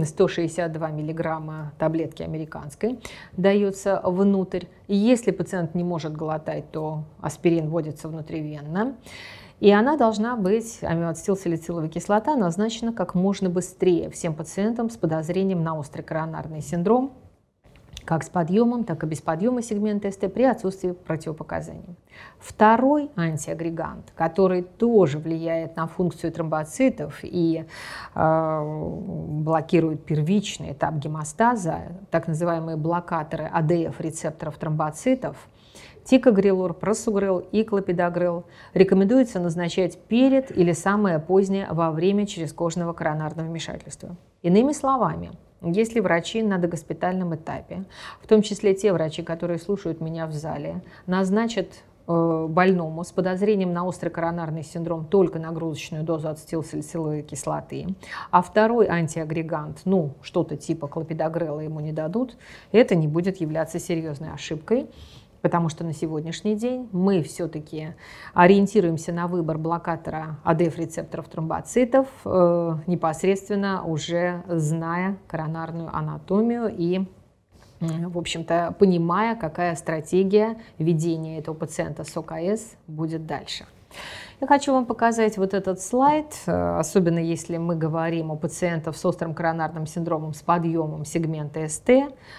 162 миллиграмма таблетки американской дается внутрь. Если пациент не может глотать, то аспирин вводится внутривенно. И она должна быть, амиоацетилсалициловая кислота, назначена как можно быстрее всем пациентам с подозрением на острый коронарный синдром как с подъемом, так и без подъема сегмента СТ при отсутствии противопоказаний. Второй антиагрегант, который тоже влияет на функцию тромбоцитов и э, блокирует первичный этап гемостаза, так называемые блокаторы АДФ-рецепторов тромбоцитов, тикогрелор, просугрел и клопидогрел рекомендуется назначать перед или самое позднее во время чрезкожного коронарного вмешательства. Иными словами, если врачи на догоспитальном этапе, в том числе те врачи, которые слушают меня в зале, назначат э, больному с подозрением на острый коронарный синдром только нагрузочную дозу ацетилсалициловой кислоты, а второй антиагрегант, ну, что-то типа клопидогрела ему не дадут, это не будет являться серьезной ошибкой. Потому что на сегодняшний день мы все-таки ориентируемся на выбор блокатора АДФ-рецепторов тромбоцитов, э, непосредственно уже зная коронарную анатомию и в общем-то, понимая, какая стратегия ведения этого пациента с ОКС будет дальше. Я хочу вам показать вот этот слайд, э, особенно если мы говорим о пациентах с острым коронарным синдромом с подъемом сегмента СТ,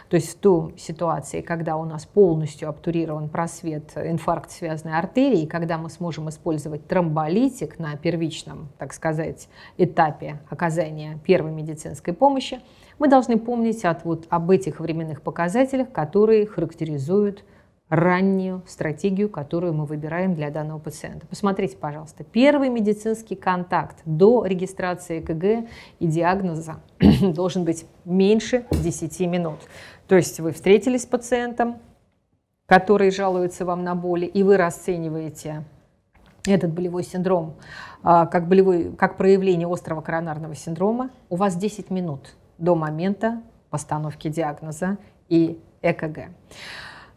то есть в той ситуации, когда у нас полностью обтурирован просвет э, инфаркт связанной артерии, когда мы сможем использовать тромболитик на первичном, так сказать, этапе оказания первой медицинской помощи, мы должны помнить от, вот, об этих временных показателях, которые характеризуют раннюю стратегию, которую мы выбираем для данного пациента. Посмотрите, пожалуйста, первый медицинский контакт до регистрации ЭКГ и диагноза должен быть меньше 10 минут. То есть вы встретились с пациентом, который жалуется вам на боли, и вы расцениваете этот болевой синдром а, как, болевой, как проявление острого коронарного синдрома, у вас 10 минут до момента постановки диагноза и ЭКГ.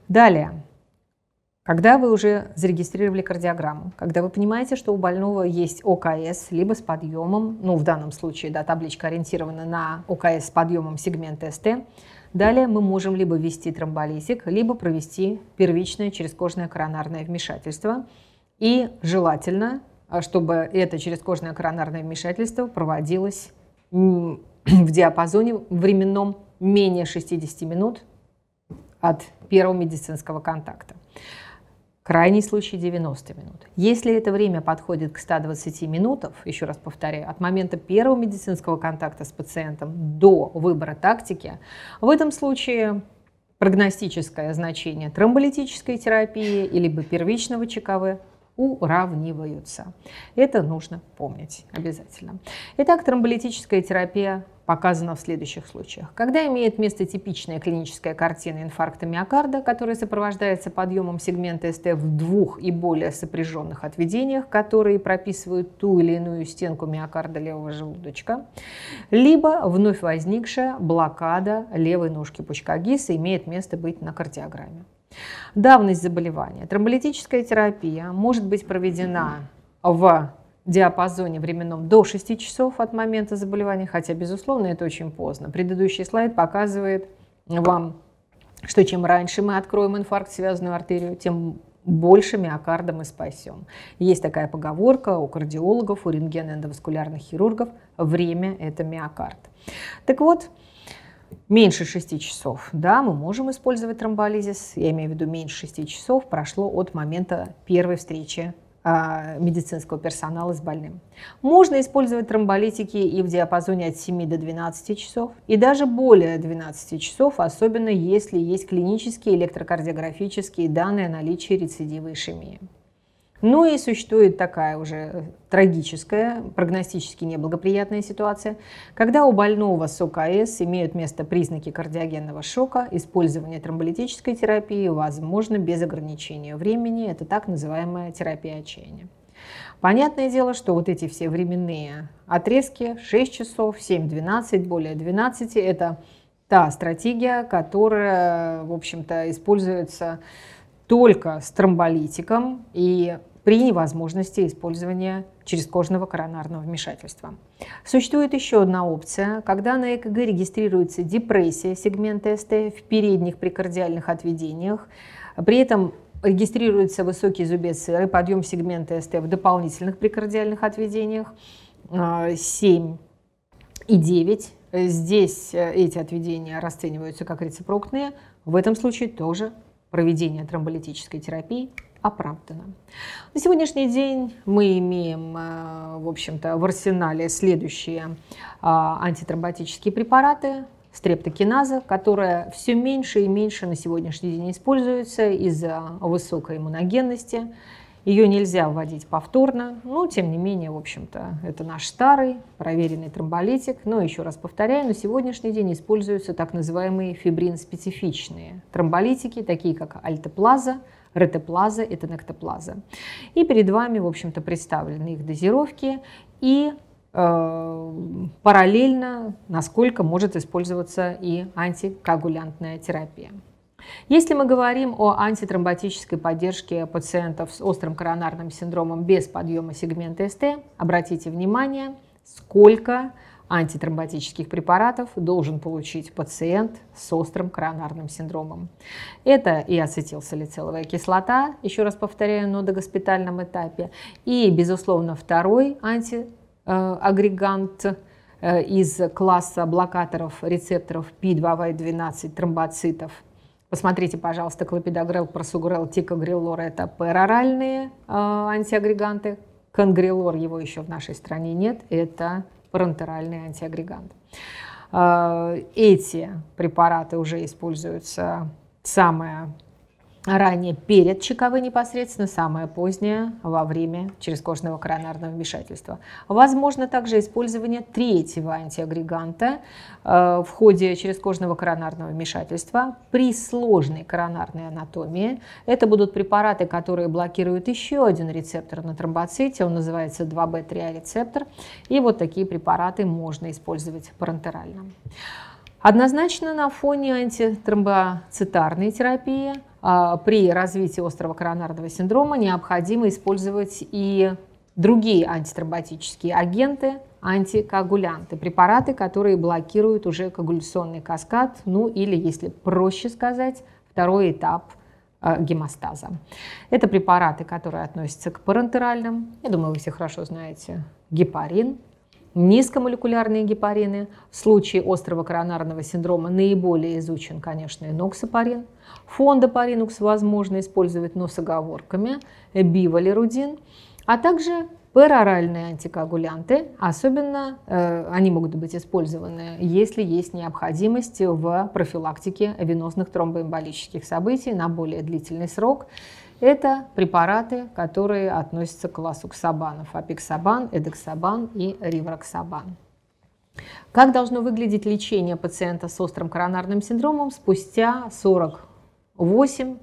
Далее. Когда вы уже зарегистрировали кардиограмму, когда вы понимаете, что у больного есть ОКС, либо с подъемом, ну в данном случае да, табличка ориентирована на ОКС с подъемом сегмента СТ, далее мы можем либо ввести тромболитик, либо провести первичное черезкожное коронарное вмешательство. И желательно, а, чтобы это черезкожное коронарное вмешательство проводилось в диапазоне временном менее 60 минут от первого медицинского контакта. Крайний случай 90 минут. Если это время подходит к 120 минутам, еще раз повторяю, от момента первого медицинского контакта с пациентом до выбора тактики, в этом случае прогностическое значение тромболитической терапии либо первичного ЧКВ уравниваются. Это нужно помнить обязательно. Итак, тромболитическая терапия показана в следующих случаях. Когда имеет место типичная клиническая картина инфаркта миокарда, которая сопровождается подъемом сегмента СТ в двух и более сопряженных отведениях, которые прописывают ту или иную стенку миокарда левого желудочка, либо вновь возникшая блокада левой ножки пучка ГИСа имеет место быть на кардиограмме. Давность заболевания. Тромболитическая терапия может быть проведена в диапазоне временном до 6 часов от момента заболевания, хотя, безусловно, это очень поздно. Предыдущий слайд показывает вам, что чем раньше мы откроем инфаркт, связанную артерию, тем больше миокарда мы спасем. Есть такая поговорка у кардиологов, у рентген-эндоваскулярных хирургов – время – это миокард. Так вот, меньше 6 часов, да, мы можем использовать тромболизис, я имею в виду меньше 6 часов прошло от момента первой встречи а, медицинского персонала с больным. Можно использовать тромболитики и в диапазоне от 7 до 12 часов, и даже более 12 часов, особенно если есть клинические электрокардиографические данные о наличии рецидива ишемии. Ну и существует такая уже э, трагическая, прогностически неблагоприятная ситуация, когда у больного с ОКС имеют место признаки кардиогенного шока, использование тромболитической терапии возможно без ограничения времени, это так называемая терапия отчаяния. Понятное дело, что вот эти все временные отрезки 6 часов, 7-12, более 12 – это та стратегия, которая, в общем-то, используется только с тромболитиком и при невозможности использования черезкожного коронарного вмешательства. Существует еще одна опция, когда на ЭКГ регистрируется депрессия сегмента СТ в передних прикардиальных отведениях, при этом регистрируется высокий зубец и подъем сегмента СТ в дополнительных прикардиальных отведениях 7 а, и 9. Здесь э, эти отведения расцениваются как рецепроктные. В этом случае тоже проведение тромболитической терапии оправдана. На сегодняшний день мы имеем, э, в общем-то, в арсенале следующие э, антитромботические препараты, стрептокиназа, которая все меньше и меньше на сегодняшний день используется из-за высокой иммуногенности. Ее нельзя вводить повторно, но тем не менее, в общем-то, это наш старый проверенный тромболитик. Но еще раз повторяю, на сегодняшний день используются так называемые фибрин-специфичные тромболитики, такие как альтеплаза, ретоплаза и тенектоплаза. И перед вами, в общем-то, представлены их дозировки и э, параллельно, насколько может использоваться и антикоагулянтная терапия. Если мы говорим о антитромботической поддержке пациентов с острым коронарным синдромом без подъема сегмента СТ, обратите внимание, сколько антитромботических препаратов должен получить пациент с острым коронарным синдромом. Это и ацетилсалициловая кислота, еще раз повторяю, но до госпитальном этапе, и, безусловно, второй антиагрегант э, из класса блокаторов рецепторов P2Y12 тромбоцитов – Посмотрите, пожалуйста, клопидогрел, просугрел, тикогрелор – это пероральные э, антиагреганты. Конгрелор, его еще в нашей стране нет, это парентеральный антиагрегант. А, эти препараты уже используются самое ранее перед чековой непосредственно, самое позднее во время черезкожного коронарного вмешательства. Возможно также использование третьего антиагреганта э, в ходе черезкожного коронарного вмешательства при сложной коронарной анатомии. Это будут препараты, которые блокируют еще один рецептор на тромбоците, он называется 2B3A а рецептор, и вот такие препараты можно использовать парентерально. Однозначно на фоне антитромбоцитарной терапии а, при развитии острого коронарного синдрома необходимо использовать и другие антитромботические агенты, антикоагулянты, препараты, которые блокируют уже коагуляционный каскад, ну или, если проще сказать, второй этап а, гемостаза. Это препараты, которые относятся к парентеральным, я думаю, вы все хорошо знаете, гепарин, Низкомолекулярные гепарины. В случае острого коронарного синдрома наиболее изучен, конечно, иноксапарин. Фондопаринукс возможно использовать, но с оговорками. Бивалирудин, А также пероральные антикоагулянты, особенно э, они могут быть использованы, если есть необходимость в профилактике венозных тромбоэмболических событий на более длительный срок. Это препараты, которые относятся к классу ксабанов. Апиксабан, эдексабан и ривроксабан. Как должно выглядеть лечение пациента с острым коронарным синдромом спустя 48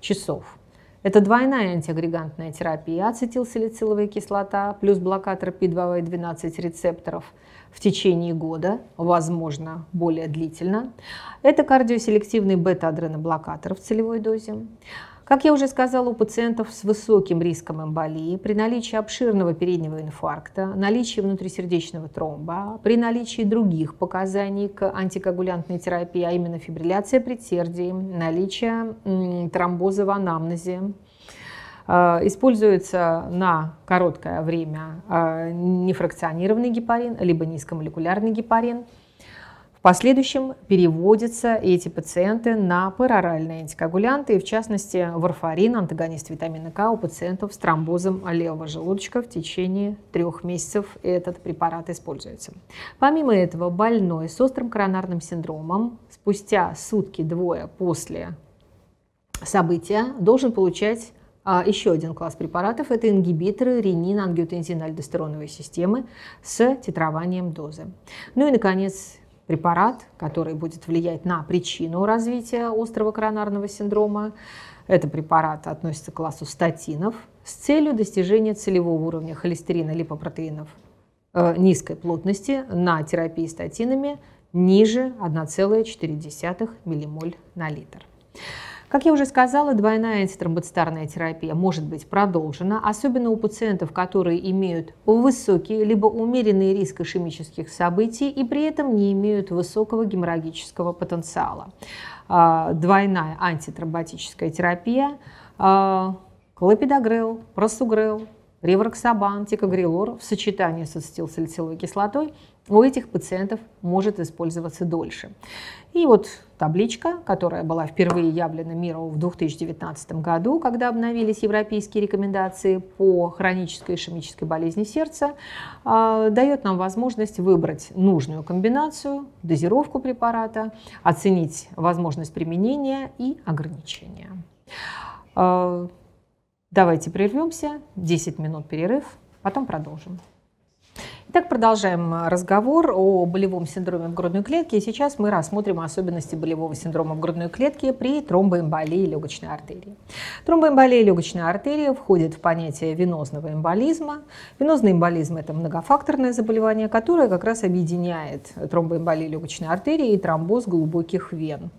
часов? Это двойная антиагрегантная терапия, ацетилсалициловая кислота плюс блокатор P2Y12 рецепторов в течение года, возможно, более длительно. Это кардиоселективный бета-адреноблокатор в целевой дозе. Как я уже сказала, у пациентов с высоким риском эмболии, при наличии обширного переднего инфаркта, наличии внутрисердечного тромба, при наличии других показаний к антикоагулянтной терапии, а именно фибрилляция предсердий, наличие тромбоза в анамнезе, э, используется на короткое время э, нефракционированный гепарин, либо низкомолекулярный гепарин – в последующем переводятся эти пациенты на пероральные антикоагулянты, и в частности варфарин, антагонист витамина К у пациентов с тромбозом левого желудочка в течение трех месяцев этот препарат используется. Помимо этого, больной с острым коронарным синдромом спустя сутки-двое после события должен получать а, еще один класс препаратов – это ингибиторы ренин-ангиотензин-альдостероновой системы с тетрованием дозы. Ну и, наконец, препарат, который будет влиять на причину развития острого коронарного синдрома. Это препарат относится к классу статинов с целью достижения целевого уровня холестерина липопротеинов э, низкой плотности на терапии статинами ниже 1,4 миллимоль на литр. Как я уже сказала, двойная антитромбоцитарная терапия может быть продолжена, особенно у пациентов, которые имеют высокий либо умеренный риск ишемических событий и при этом не имеют высокого геморрагического потенциала. А, двойная антитромботическая терапия а, Клопидогрел, просугрел, ревроксабан, тикогрелор в сочетании с ацетилсалициловой кислотой у этих пациентов может использоваться дольше. И вот Табличка, которая была впервые явлена миру в 2019 году, когда обновились европейские рекомендации по хронической ишемической болезни сердца, а, дает нам возможность выбрать нужную комбинацию, дозировку препарата, оценить возможность применения и ограничения. А, давайте прервемся, 10 минут перерыв, потом продолжим. Итак, продолжаем э, разговор о болевом синдроме в грудной клетке. И сейчас мы рассмотрим особенности болевого синдрома в грудной клетке при тромбоэмболии легочной артерии. Тромбоэмболия легочной артерии входит в понятие венозного эмболизма. Венозный эмболизм – это многофакторное заболевание, которое как раз объединяет тромбоэмболию легочной артерии и тромбоз глубоких вен.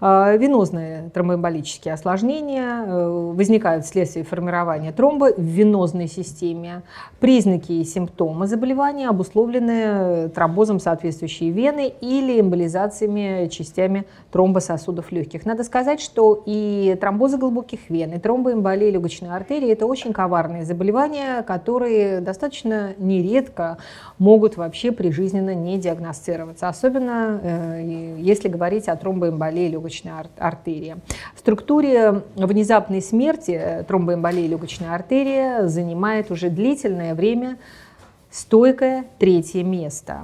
Э, венозные тромбоэмболические осложнения э, возникают вследствие формирования тромба в венозной системе. Признаки и симптомы заболевания заболевания, обусловлены тромбозом соответствующей вены или эмболизациями частями тромбососудов легких. Надо сказать, что и тромбозы глубоких вен, и тромбоэмболии легочной артерии – это очень коварные заболевания, которые достаточно нередко могут вообще прижизненно не диагностироваться, особенно э, если говорить о тромбоэмболии легочной артерии. В структуре внезапной смерти э, тромбоэмболии легочной артерии занимает уже длительное время – Стойкое третье место.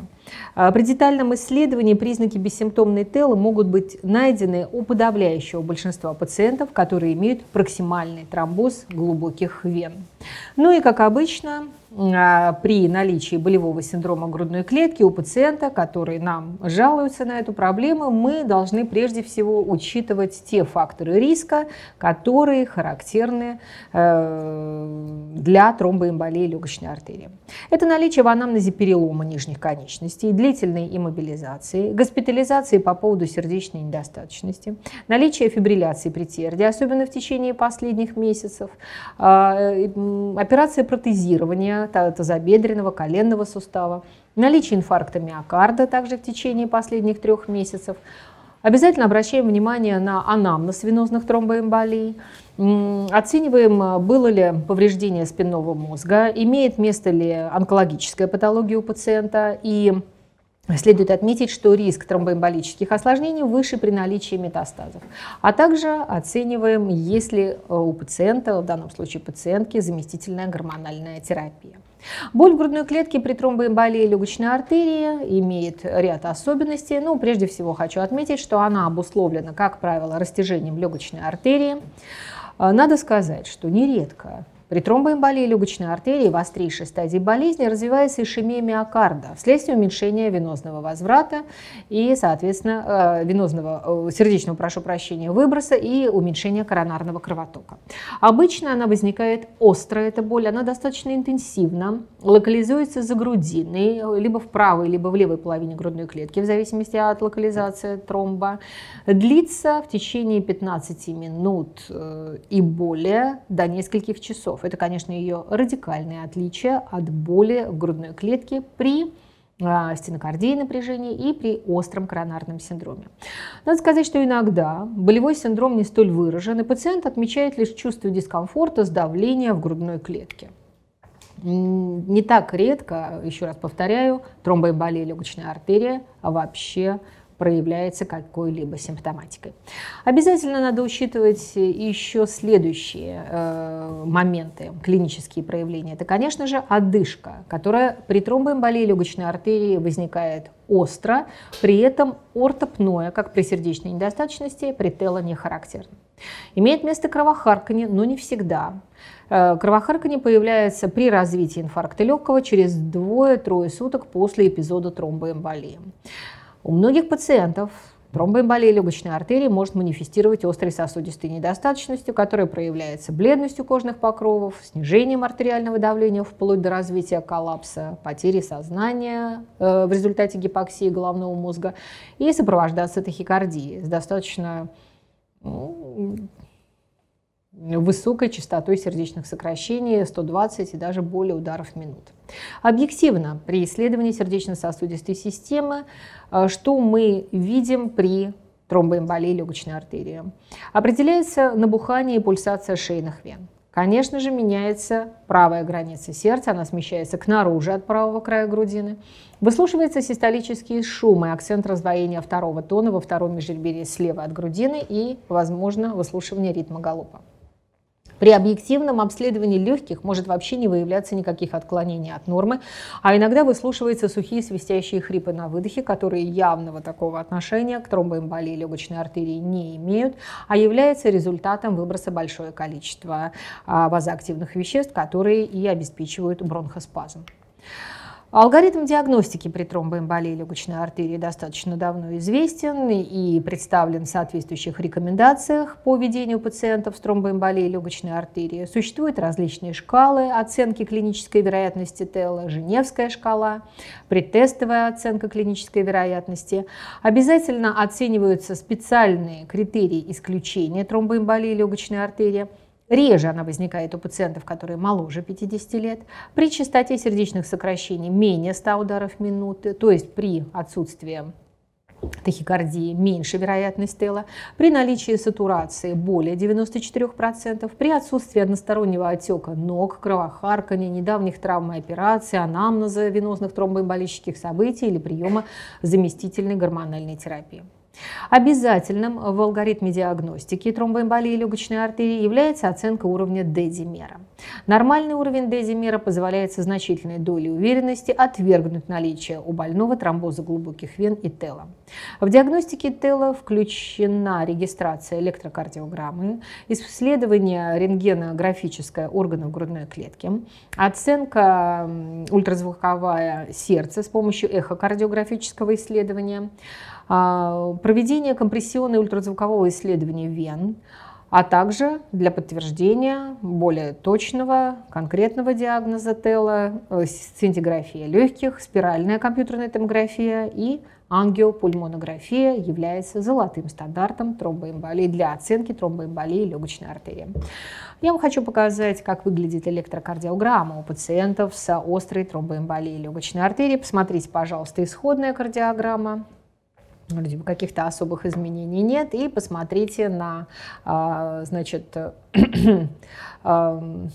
А, при детальном исследовании признаки бессимптомной тела могут быть найдены у подавляющего большинства пациентов, которые имеют проксимальный тромбоз глубоких вен. Ну и, как обычно, а, при наличии болевого синдрома грудной клетки у пациента, который нам жалуется на эту проблему, мы должны прежде всего учитывать те факторы риска, которые характерны э, для тромбоэмболии легочной артерии. Это наличие в анамнезе перелома нижних конечностей, длительной иммобилизации, госпитализации по поводу сердечной недостаточности, наличие фибрилляции предсердия, особенно в течение последних месяцев, а, э, операция протезирования, тазобедренного, коленного сустава, наличие инфаркта миокарда также в течение последних трех месяцев. Обязательно обращаем внимание на анамнез венозных тромбоэмболий, оцениваем, было ли повреждение спинного мозга, имеет место ли онкологическая патология у пациента и Следует отметить, что риск тромбоэмболических осложнений выше при наличии метастазов. А также оцениваем, есть ли э, у пациента, в данном случае пациентки, заместительная гормональная терапия. Боль в грудной клетке при тромбоэмболии легочной артерии имеет ряд особенностей. Ну, прежде всего хочу отметить, что она обусловлена, как правило, растяжением легочной артерии. Э, надо сказать, что нередко при тромбоэмболии легочной артерии в острейшей стадии болезни развивается ишемия миокарда вследствие уменьшения венозного возврата и, соответственно, э, венозного, э, сердечного, прошу прощения, выброса и уменьшения коронарного кровотока. Обычно она возникает острая, эта боль, она достаточно интенсивна, локализуется за грудиной, э, либо в правой, либо в левой половине грудной клетки, в зависимости от локализации тромба. Длится в течение 15 минут и более до нескольких часов языков. Это, конечно, ее радикальное отличие от боли в грудной клетке при а, стенокардии напряжения и при остром коронарном синдроме. Надо сказать, что иногда болевой синдром не столь выражен, и пациент отмечает лишь чувство дискомфорта, сдавления в грудной клетке. Не так редко, еще раз повторяю, тромбоэмболия легочной артерии, а вообще проявляется какой-либо симптоматикой. Обязательно надо учитывать еще следующие э, моменты, клинические проявления. Это, конечно же, одышка, которая при тромбоэмболии легочной артерии возникает остро, при этом ортопное, как при сердечной недостаточности, при тело не характерно. Имеет место кровохарканье, но не всегда. Э, кровохарканье появляется при развитии инфаркта легкого через двое-трое суток после эпизода тромбоэмболии. У многих пациентов Тромбоэмболия легочной артерии может манифестировать острой сосудистой недостаточностью, которая проявляется бледностью кожных покровов, снижением артериального давления вплоть до развития коллапса, потери сознания э, в результате гипоксии головного мозга и сопровождаться тахикардией с достаточно высокой частотой сердечных сокращений 120 и даже более ударов в минуту. Объективно, при исследовании сердечно-сосудистой системы, э, что мы видим при тромбоэмболии легочной артерии? Определяется набухание и пульсация шейных вен. Конечно же, меняется правая граница сердца, она смещается к наружу от правого края грудины. Выслушиваются систолические шумы, акцент раздвоения второго тона во втором межреберье слева от грудины и, возможно, выслушивание ритма галопа. При объективном обследовании легких может вообще не выявляться никаких отклонений от нормы, а иногда выслушиваются сухие свистящие хрипы на выдохе, которые явного такого отношения к тромбоэмболии легочной артерии не имеют, а являются результатом выброса большое количество базоактивных а, веществ, которые и обеспечивают бронхоспазм. Алгоритм диагностики при тромбоэмболии легочной артерии достаточно давно известен и представлен в соответствующих рекомендациях по ведению пациентов с тромбоэмболией легочной артерии. Существуют различные шкалы оценки клинической вероятности ТЭЛа, Женевская шкала, предтестовая оценка клинической вероятности. Обязательно оцениваются специальные критерии исключения тромбоэмболии легочной артерии – Реже она возникает у пациентов, которые моложе 50 лет. При частоте сердечных сокращений менее 100 ударов в минуту, то есть при отсутствии тахикардии меньше вероятность тела, при наличии сатурации более 94%, при отсутствии одностороннего отека ног, кровохаркания, недавних травм и операций, анамнеза венозных тромбоэмболических событий или приема заместительной гормональной терапии. Обязательным в алгоритме диагностики тромбоэмболии легочной артерии является оценка уровня D-димера. Нормальный уровень D-димера позволяет со значительной долей уверенности отвергнуть наличие у больного тромбоза глубоких вен и тела. В диагностике тела включена регистрация электрокардиограммы, исследование рентгенографическое органов грудной клетки, оценка ультразвуковая сердца с помощью эхокардиографического исследования, а, проведение компрессионно- ультразвукового исследования вен, а также для подтверждения более точного, конкретного диагноза тела, э, сцинтиграфия легких, спиральная компьютерная томография и ангиопульмонография является золотым стандартом тромбоэмболии для оценки тромбоэмболии легочной артерии. Я вам хочу показать, как выглядит электрокардиограмма у пациентов с острой тромбоэмболией легочной артерии. Посмотрите, пожалуйста, исходная кардиограмма, ну, вроде бы каких-то особых изменений нет, и посмотрите на, а, значит, эм, э,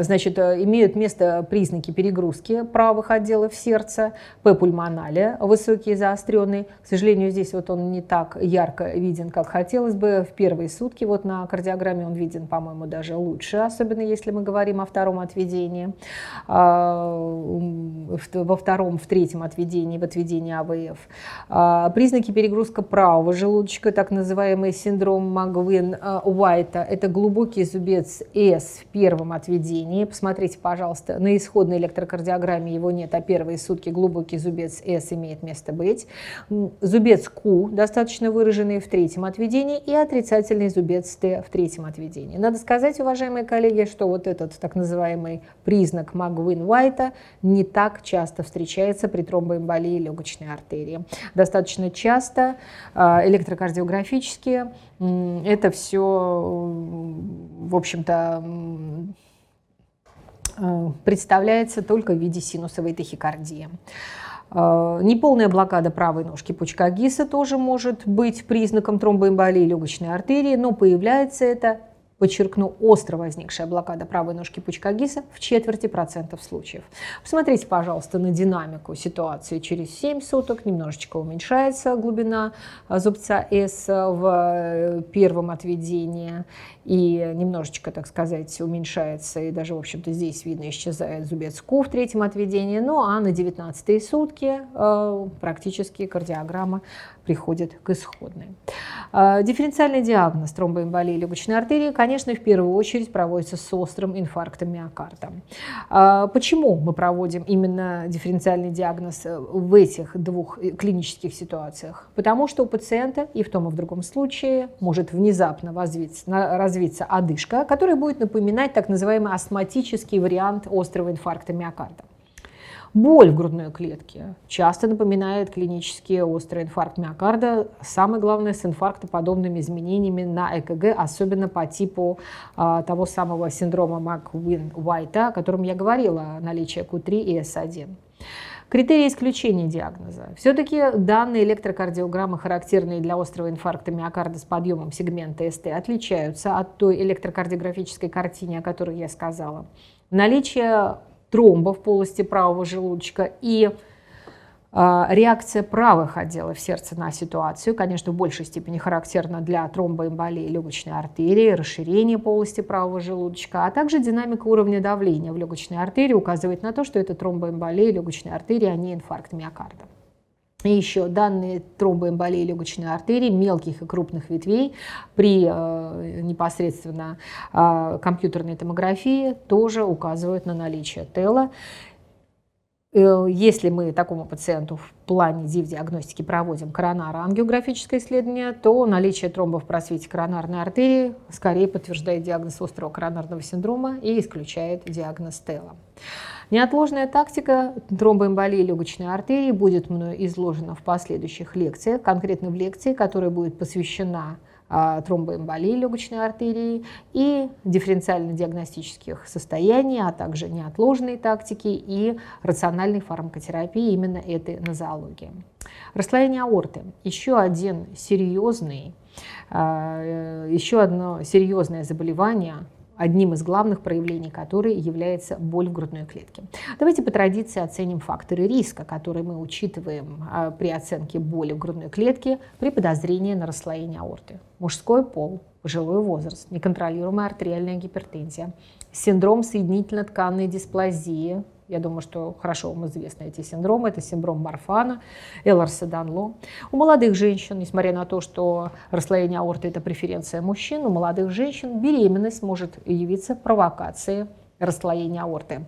значит, э, имеют место признаки перегрузки правых отделов сердца, п высокие заостренные. К сожалению, здесь вот он не так ярко виден, как хотелось бы. В первые сутки вот на кардиограмме он виден, по-моему, даже лучше, особенно если мы говорим о втором отведении. А, во втором, в третьем отведении, в отведении АВФ. А, признаки перегрузка правого желудочка, так называемый синдром Магвин-Уайта, это глубокий зубец С в первом отведении поведении. Посмотрите, пожалуйста, на исходной электрокардиограмме его нет, а первые сутки глубокий зубец С имеет место быть. Зубец Q достаточно выраженный в третьем отведении и отрицательный зубец Т в третьем отведении. Надо сказать, уважаемые коллеги, что вот этот так называемый признак Магвин-Уайта не так часто встречается при тромбоэмболии легочной артерии. Достаточно часто а, электрокардиографически это все, в общем-то, Э, представляется только в виде синусовой тахикардии. Э, неполная блокада правой ножки пучка ГИСа тоже может быть признаком тромбоэмболии легочной артерии, но появляется это, подчеркну, остро возникшая блокада правой ножки пучка ГИСа в четверти процентов случаев. Посмотрите, пожалуйста, на динамику ситуации. Через 7 суток немножечко уменьшается глубина э, зубца С в первом отведении и немножечко, так сказать, уменьшается, и даже, в общем-то, здесь видно, исчезает зубец КУ в третьем отведении, ну а на 19 сутки э, практически кардиограмма приходит к исходной. Э, дифференциальный диагноз тромбоэмболии легочной артерии, конечно, в первую очередь проводится с острым инфарктом миокарда. Э, почему мы проводим именно дифференциальный диагноз э, в этих двух э, клинических ситуациях? Потому что у пациента и в том и в другом случае может внезапно развиться развиться одышка, которая будет напоминать так называемый астматический вариант острого инфаркта миокарда. Боль в грудной клетке часто напоминает клинический острый инфаркт миокарда, самое главное с инфарктоподобными изменениями на ЭКГ, особенно по типу а, того самого синдрома Маквин-Уайта, о котором я говорила, наличие Q3 и S1. Критерии исключения диагноза. Все-таки данные электрокардиограммы, характерные для острого инфаркта миокарда с подъемом сегмента СТ, отличаются от той электрокардиографической картины, о которой я сказала. Наличие тромба в полости правого желудочка и а, реакция правых отделов сердца на ситуацию, конечно, в большей степени характерна для тромбоэмболии легочной артерии, расширения полости правого желудочка, а также динамика уровня давления в легочной артерии указывает на то, что это тромбоэмболия легочной артерии, а не инфаркт миокарда. И еще данные тромбоэмболии легочной артерии мелких и крупных ветвей при э, непосредственно э, компьютерной томографии тоже указывают на наличие тела. Э, если мы такому пациенту в плане ДИВ-диагностики проводим коронаро-ангиографическое исследование, то наличие тромбов в просвете коронарной артерии скорее подтверждает диагноз острого коронарного синдрома и исключает диагноз ТЭЛа. Неотложная тактика тромбоэмболии легочной артерии будет мною изложена в последующих лекциях, конкретно в лекции, которая будет посвящена а, тромбоэмболии легочной артерии и дифференциально-диагностических состояний, а также неотложной тактики и рациональной фармакотерапии именно этой нозологии. Расслоение аорты – еще один серьезный а, э, еще одно серьезное заболевание, одним из главных проявлений которой является боль в грудной клетке. Давайте по традиции оценим факторы риска, которые мы учитываем а, при оценке боли в грудной клетке при подозрении на расслоение аорты. Мужской пол, пожилой возраст, неконтролируемая артериальная гипертензия, синдром соединительно-тканной дисплазии, я думаю, что хорошо вам известны эти синдромы. Это синдром Марфана, Элларса Данло. У молодых женщин, несмотря на то, что расслоение аорты – это преференция мужчин, у молодых женщин беременность может явиться провокацией расслоения аорты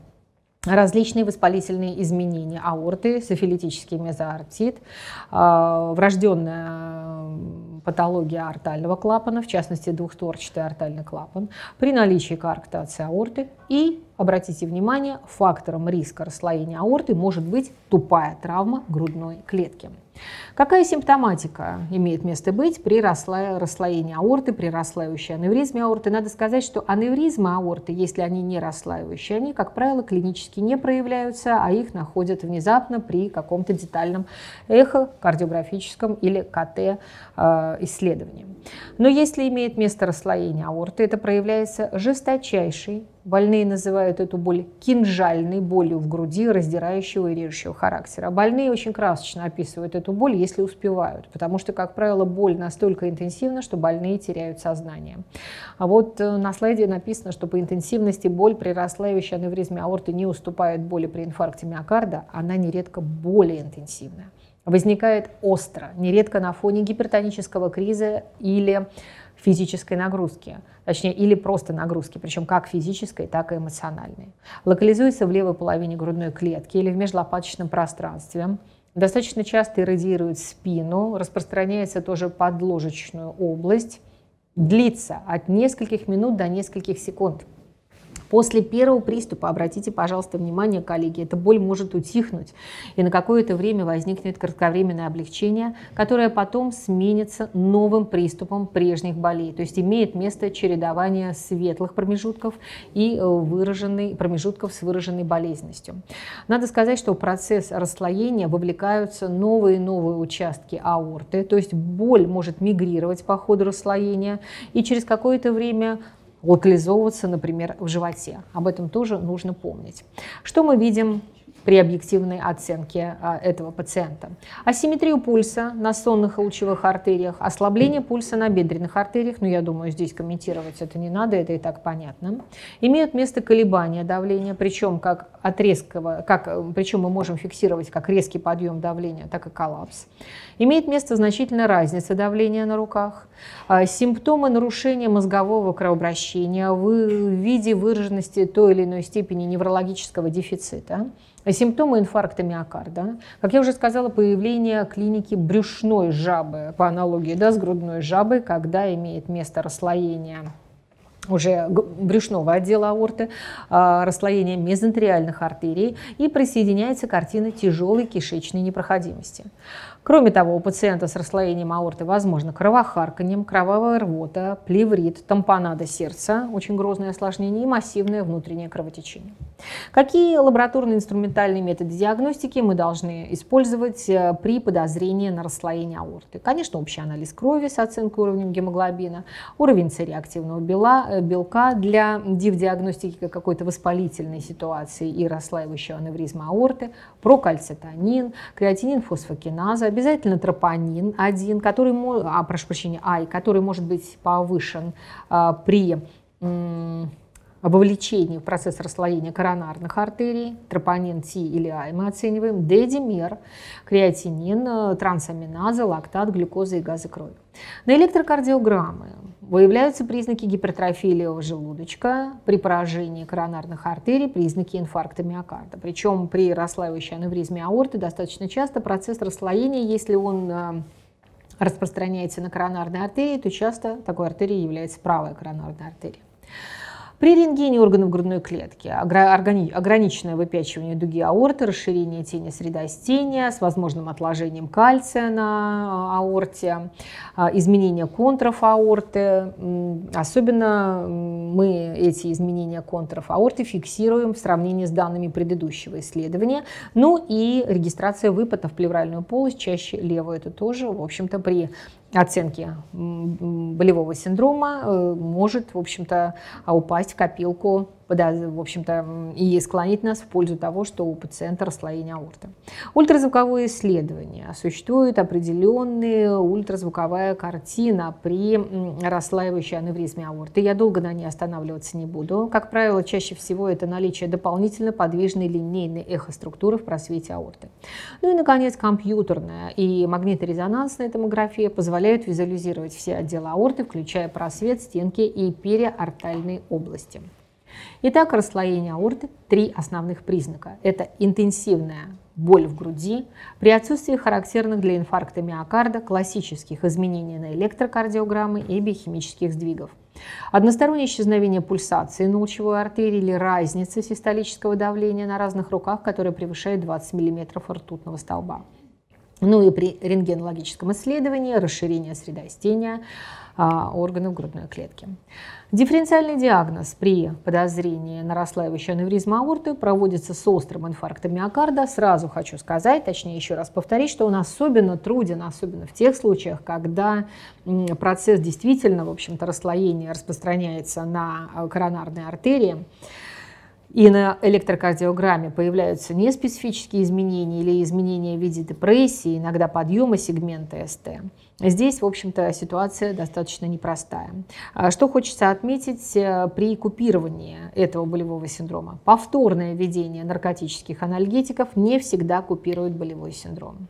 различные воспалительные изменения аорты, сифилитический мезоартит, а, врожденная патология артального клапана, в частности двухстворчатый артальный клапан, при наличии коарктации аорты и, обратите внимание, фактором риска расслоения аорты может быть тупая травма грудной клетки. Какая симптоматика имеет место быть при расслоении аорты, при расслаивающей аневризме аорты? Надо сказать, что аневризмы аорты, если они не расслаивающие, они, как правило, клинически не проявляются, а их находят внезапно при каком-то детальном эхо, кардиографическом или КТ э, исследовании. Но если имеет место расслоение аорты, это проявляется жесточайшей Больные называют эту боль кинжальной болью в груди, раздирающего и режущего характера. больные очень красочно описывают эту боль, если успевают, потому что, как правило, боль настолько интенсивна, что больные теряют сознание. А вот э, на слайде написано, что по интенсивности боль при расслаивающей аневризме аорты не уступает боли при инфаркте миокарда, она нередко более интенсивная возникает остро, нередко на фоне гипертонического криза или физической нагрузки, точнее, или просто нагрузки, причем как физической, так и эмоциональной. Локализуется в левой половине грудной клетки или в межлопаточном пространстве. Достаточно часто иррадирует спину, распространяется тоже подложечную область, длится от нескольких минут до нескольких секунд – После первого приступа обратите, пожалуйста, внимание, коллеги, эта боль может утихнуть, и на какое-то время возникнет кратковременное облегчение, которое потом сменится новым приступом прежних болей. То есть имеет место чередование светлых промежутков и э, выраженный, промежутков с выраженной болезненностью. Надо сказать, что в процесс расслоения вовлекаются новые и новые участки аорты, то есть боль может мигрировать по ходу расслоения, и через какое-то время локализовываться, например, в животе. Об этом тоже нужно помнить. Что мы видим при объективной оценке а, этого пациента. Асимметрию пульса на сонных и лучевых артериях, ослабление пульса на бедренных артериях, ну я думаю, здесь комментировать это не надо, это и так понятно. Имеют место колебания давления, причем как от резкого, как, причем мы можем фиксировать как резкий подъем давления, так и коллапс. Имеет место значительная разница давления на руках. А, симптомы нарушения мозгового кровообращения в виде выраженности той или иной степени неврологического дефицита. Симптомы инфаркта миокарда. Как я уже сказала, появление клиники брюшной жабы, по аналогии да, с грудной жабой, когда имеет место расслоение уже брюшного отдела аорты, а, расслоение мезентериальных артерий и присоединяется картина тяжелой кишечной непроходимости. Кроме того, у пациента с расслоением аорты возможно кровохарканьем, кровавая рвота, плеврит, тампонада сердца, очень грозное осложнение и массивное внутреннее кровотечение. Какие лабораторные инструментальные методы диагностики мы должны использовать э, при подозрении на расслоение аорты? Конечно, общий анализ крови с оценкой уровня гемоглобина, уровень цереактивного э, белка для див-диагностики какой-то воспалительной ситуации и расслаивающего аневризма аорты, прокальцитонин, креатинин фосфокиназа, обязательно тропонин один, который, а, прошу прощения, ай, который может быть повышен а, при об в процесс расслоения коронарных артерий, тропонин Т или А мы оцениваем, дедимер, креатинин, э, трансаминаза, лактат, глюкоза и газы крови. На электрокардиограммы выявляются признаки гипертрофии левого желудочка, при поражении коронарных артерий признаки инфаркта миокарда. Причем при расслаивающей аневризме аорты достаточно часто процесс расслоения, если он э, распространяется на коронарной артерии, то часто такой артерией является правая коронарная артерия. При рентгене органов грудной клетки ограни ограниченное выпячивание дуги аорты, расширение тени средостения с возможным отложением кальция на а, аорте, а, изменение контров аорты. Особенно мы эти изменения контров аорты фиксируем в сравнении с данными предыдущего исследования. Ну и регистрация выпадов в плевральную полость, чаще левую, это тоже, в общем-то, при оценки болевого синдрома э, может, в общем-то, а упасть в копилку в общем-то, и склонить нас в пользу того, что у пациента расслоение аорты. Ультразвуковое исследование. Существует определенная ультразвуковая картина при расслаивающей аневризме аорты. Я долго на ней останавливаться не буду. Как правило, чаще всего это наличие дополнительно подвижной линейной эхоструктуры в просвете аорты. Ну и, наконец, компьютерная и магниторезонансная томография позволяют визуализировать все отделы аорты, включая просвет, стенки и периортальные области. Итак, расслоение аорты – три основных признака. Это интенсивная боль в груди, при отсутствии характерных для инфаркта миокарда классических изменений на электрокардиограммы и биохимических сдвигов. Одностороннее исчезновение пульсации на лучевой артерии или разницы систолического давления на разных руках, которая превышает 20 мм ртутного столба. Ну и при рентгенологическом исследовании расширение средостения а, органов грудной клетки. Дифференциальный диагноз при подозрении на расслаивающую аневризму аорты проводится с острым инфарктом миокарда. Сразу хочу сказать, точнее еще раз повторить, что он особенно труден, особенно в тех случаях, когда процесс действительно, в общем-то, расслоения распространяется на э, коронарные артерии и на электрокардиограмме появляются неспецифические изменения или изменения в виде депрессии, иногда подъема сегмента СТ. Здесь, в общем-то, ситуация достаточно непростая. А что хочется отметить э, при купировании этого болевого синдрома? Повторное введение наркотических анальгетиков не всегда купирует болевой синдром.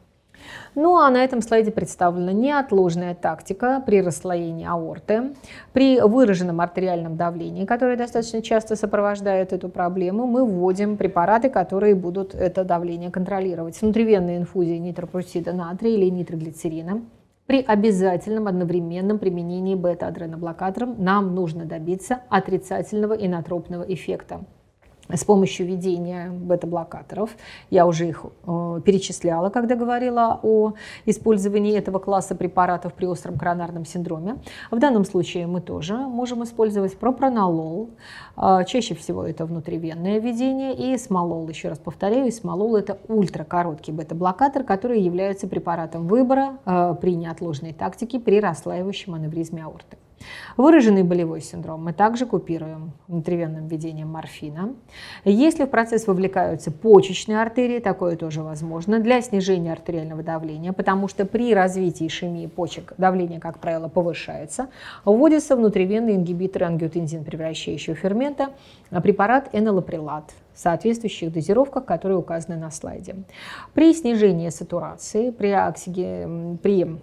Ну а на этом слайде представлена неотложная тактика при расслоении аорты. При выраженном артериальном давлении, которое достаточно часто сопровождает эту проблему, мы вводим препараты, которые будут это давление контролировать. Внутривенные инфузии нитропурсида натрия или нитроглицерина при обязательном одновременном применении бета-адреноблокатором нам нужно добиться отрицательного инотропного эффекта с помощью введения бета-блокаторов. Я уже их э, перечисляла, когда говорила о использовании этого класса препаратов при остром коронарном синдроме. В данном случае мы тоже можем использовать пропронолол. Э, а, чаще всего это внутривенное введение и смолол. Еще раз повторяю, смолол это ультракороткий бета-блокатор, который является препаратом выбора э, при неотложной тактике при расслаивающем аневризме аорты. Выраженный болевой синдром мы также купируем внутривенным введением морфина. Если в процесс вовлекаются почечные артерии, такое тоже возможно, для снижения артериального давления, потому что при развитии ишемии почек давление, как правило, повышается, вводится внутривенный ингибитор ангиотензин превращающего фермента, а препарат энолоприлат в соответствующих дозировках, которые указаны на слайде. При снижении сатурации, при, оксиге... при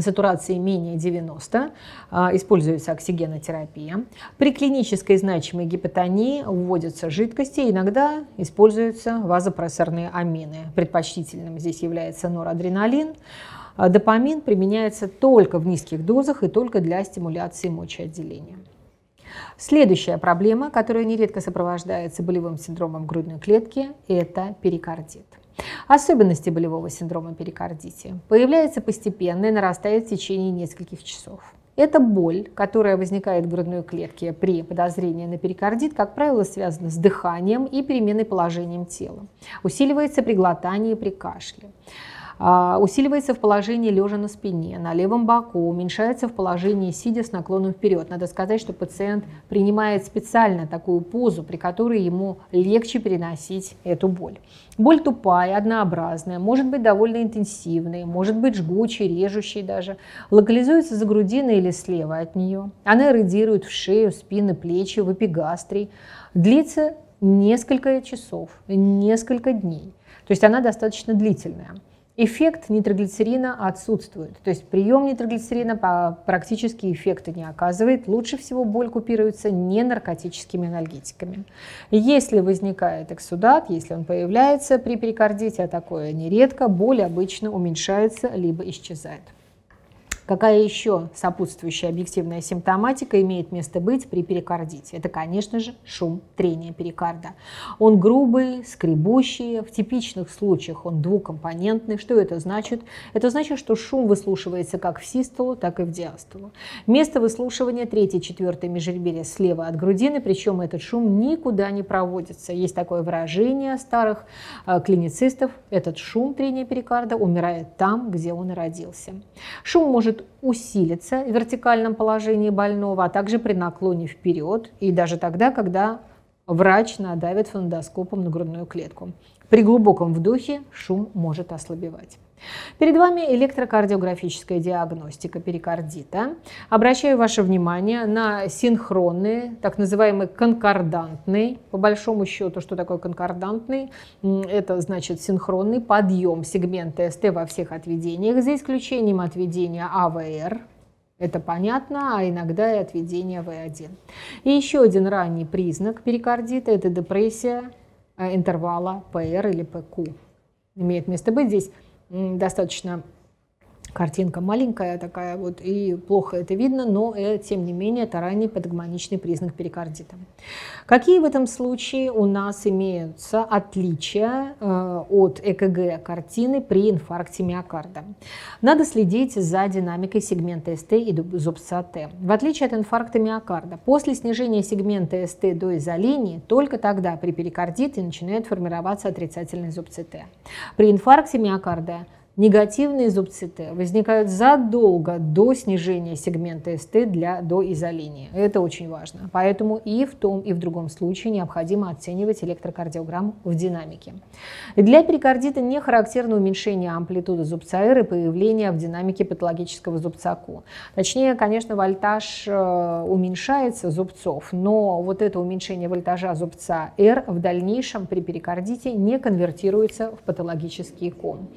сатурации менее 90, а, используется оксигенотерапия. При клинической значимой гипотонии вводятся жидкости, иногда используются вазопрессорные амины. Предпочтительным здесь является норадреналин. А, допамин применяется только в низких дозах и только для стимуляции мочеотделения. Следующая проблема, которая нередко сопровождается болевым синдромом грудной клетки, это перикардит. Особенности болевого синдрома перикардити. Появляется постепенно и нарастает в течение нескольких часов. Эта боль, которая возникает в грудной клетке при подозрении на перикардит, как правило, связана с дыханием и переменой положением тела. Усиливается при глотании и при кашле. А, усиливается в положении лежа на спине, на левом боку, уменьшается в положении сидя с наклоном вперед. Надо сказать, что пациент принимает специально такую позу, при которой ему легче переносить эту боль. Боль тупая, однообразная, может быть довольно интенсивной, может быть жгучей, режущей даже. Локализуется за грудиной или слева от нее. Она эродирует в шею, спины, плечи, в эпигастрий. Длится несколько часов, несколько дней. То есть она достаточно длительная эффект нитроглицерина отсутствует. То есть прием нитроглицерина практически эффекта не оказывает. Лучше всего боль купируется не наркотическими анальгетиками. Если возникает эксудат, если он появляется при перикардите, а такое нередко, боль обычно уменьшается либо исчезает. Какая еще сопутствующая объективная симптоматика имеет место быть при перикардите? Это, конечно же, шум трения перикарда. Он грубый, скребущий, в типичных случаях он двукомпонентный. Что это значит? Это значит, что шум выслушивается как в систолу, так и в диастолу. Место выслушивания 3-4 межреберье слева от грудины, причем этот шум никуда не проводится. Есть такое выражение старых э, клиницистов, этот шум трения перикарда умирает там, где он и родился. Шум может может усилиться в вертикальном положении больного, а также при наклоне вперед и даже тогда, когда врач надавит фондоскопом на грудную клетку. При глубоком вдохе шум может ослабевать. Перед вами электрокардиографическая диагностика перикардита. Обращаю ваше внимание на синхронный, так называемый конкордантный, по большому счету, что такое конкордантный, это значит синхронный подъем сегмента СТ во всех отведениях, за исключением отведения АВР, это понятно, а иногда и отведение В1. И еще один ранний признак перикардита – это депрессия э, интервала ПР или ПК. Имеет место быть здесь достаточно Картинка маленькая такая вот, и плохо это видно, но э, тем не менее это ранний патагмоничный признак перикардита. Какие в этом случае у нас имеются отличия э, от ЭКГ картины при инфаркте миокарда? Надо следить за динамикой сегмента СТ и зубца Т. В отличие от инфаркта миокарда, после снижения сегмента СТ до изолинии, только тогда при перикардите начинают формироваться отрицательные зубцы Т. При инфаркте миокарда – Негативные зубцы Т возникают задолго до снижения сегмента СТ для доизолинии. Это очень важно. Поэтому и в том, и в другом случае необходимо оценивать электрокардиограмм в динамике. Для перикардита не характерно уменьшение амплитуды зубца R и появление в динамике патологического зубца Q. Точнее, конечно, вольтаж э, уменьшается зубцов, но вот это уменьшение вольтажа зубца R в дальнейшем при перикардите не конвертируется в патологический ком.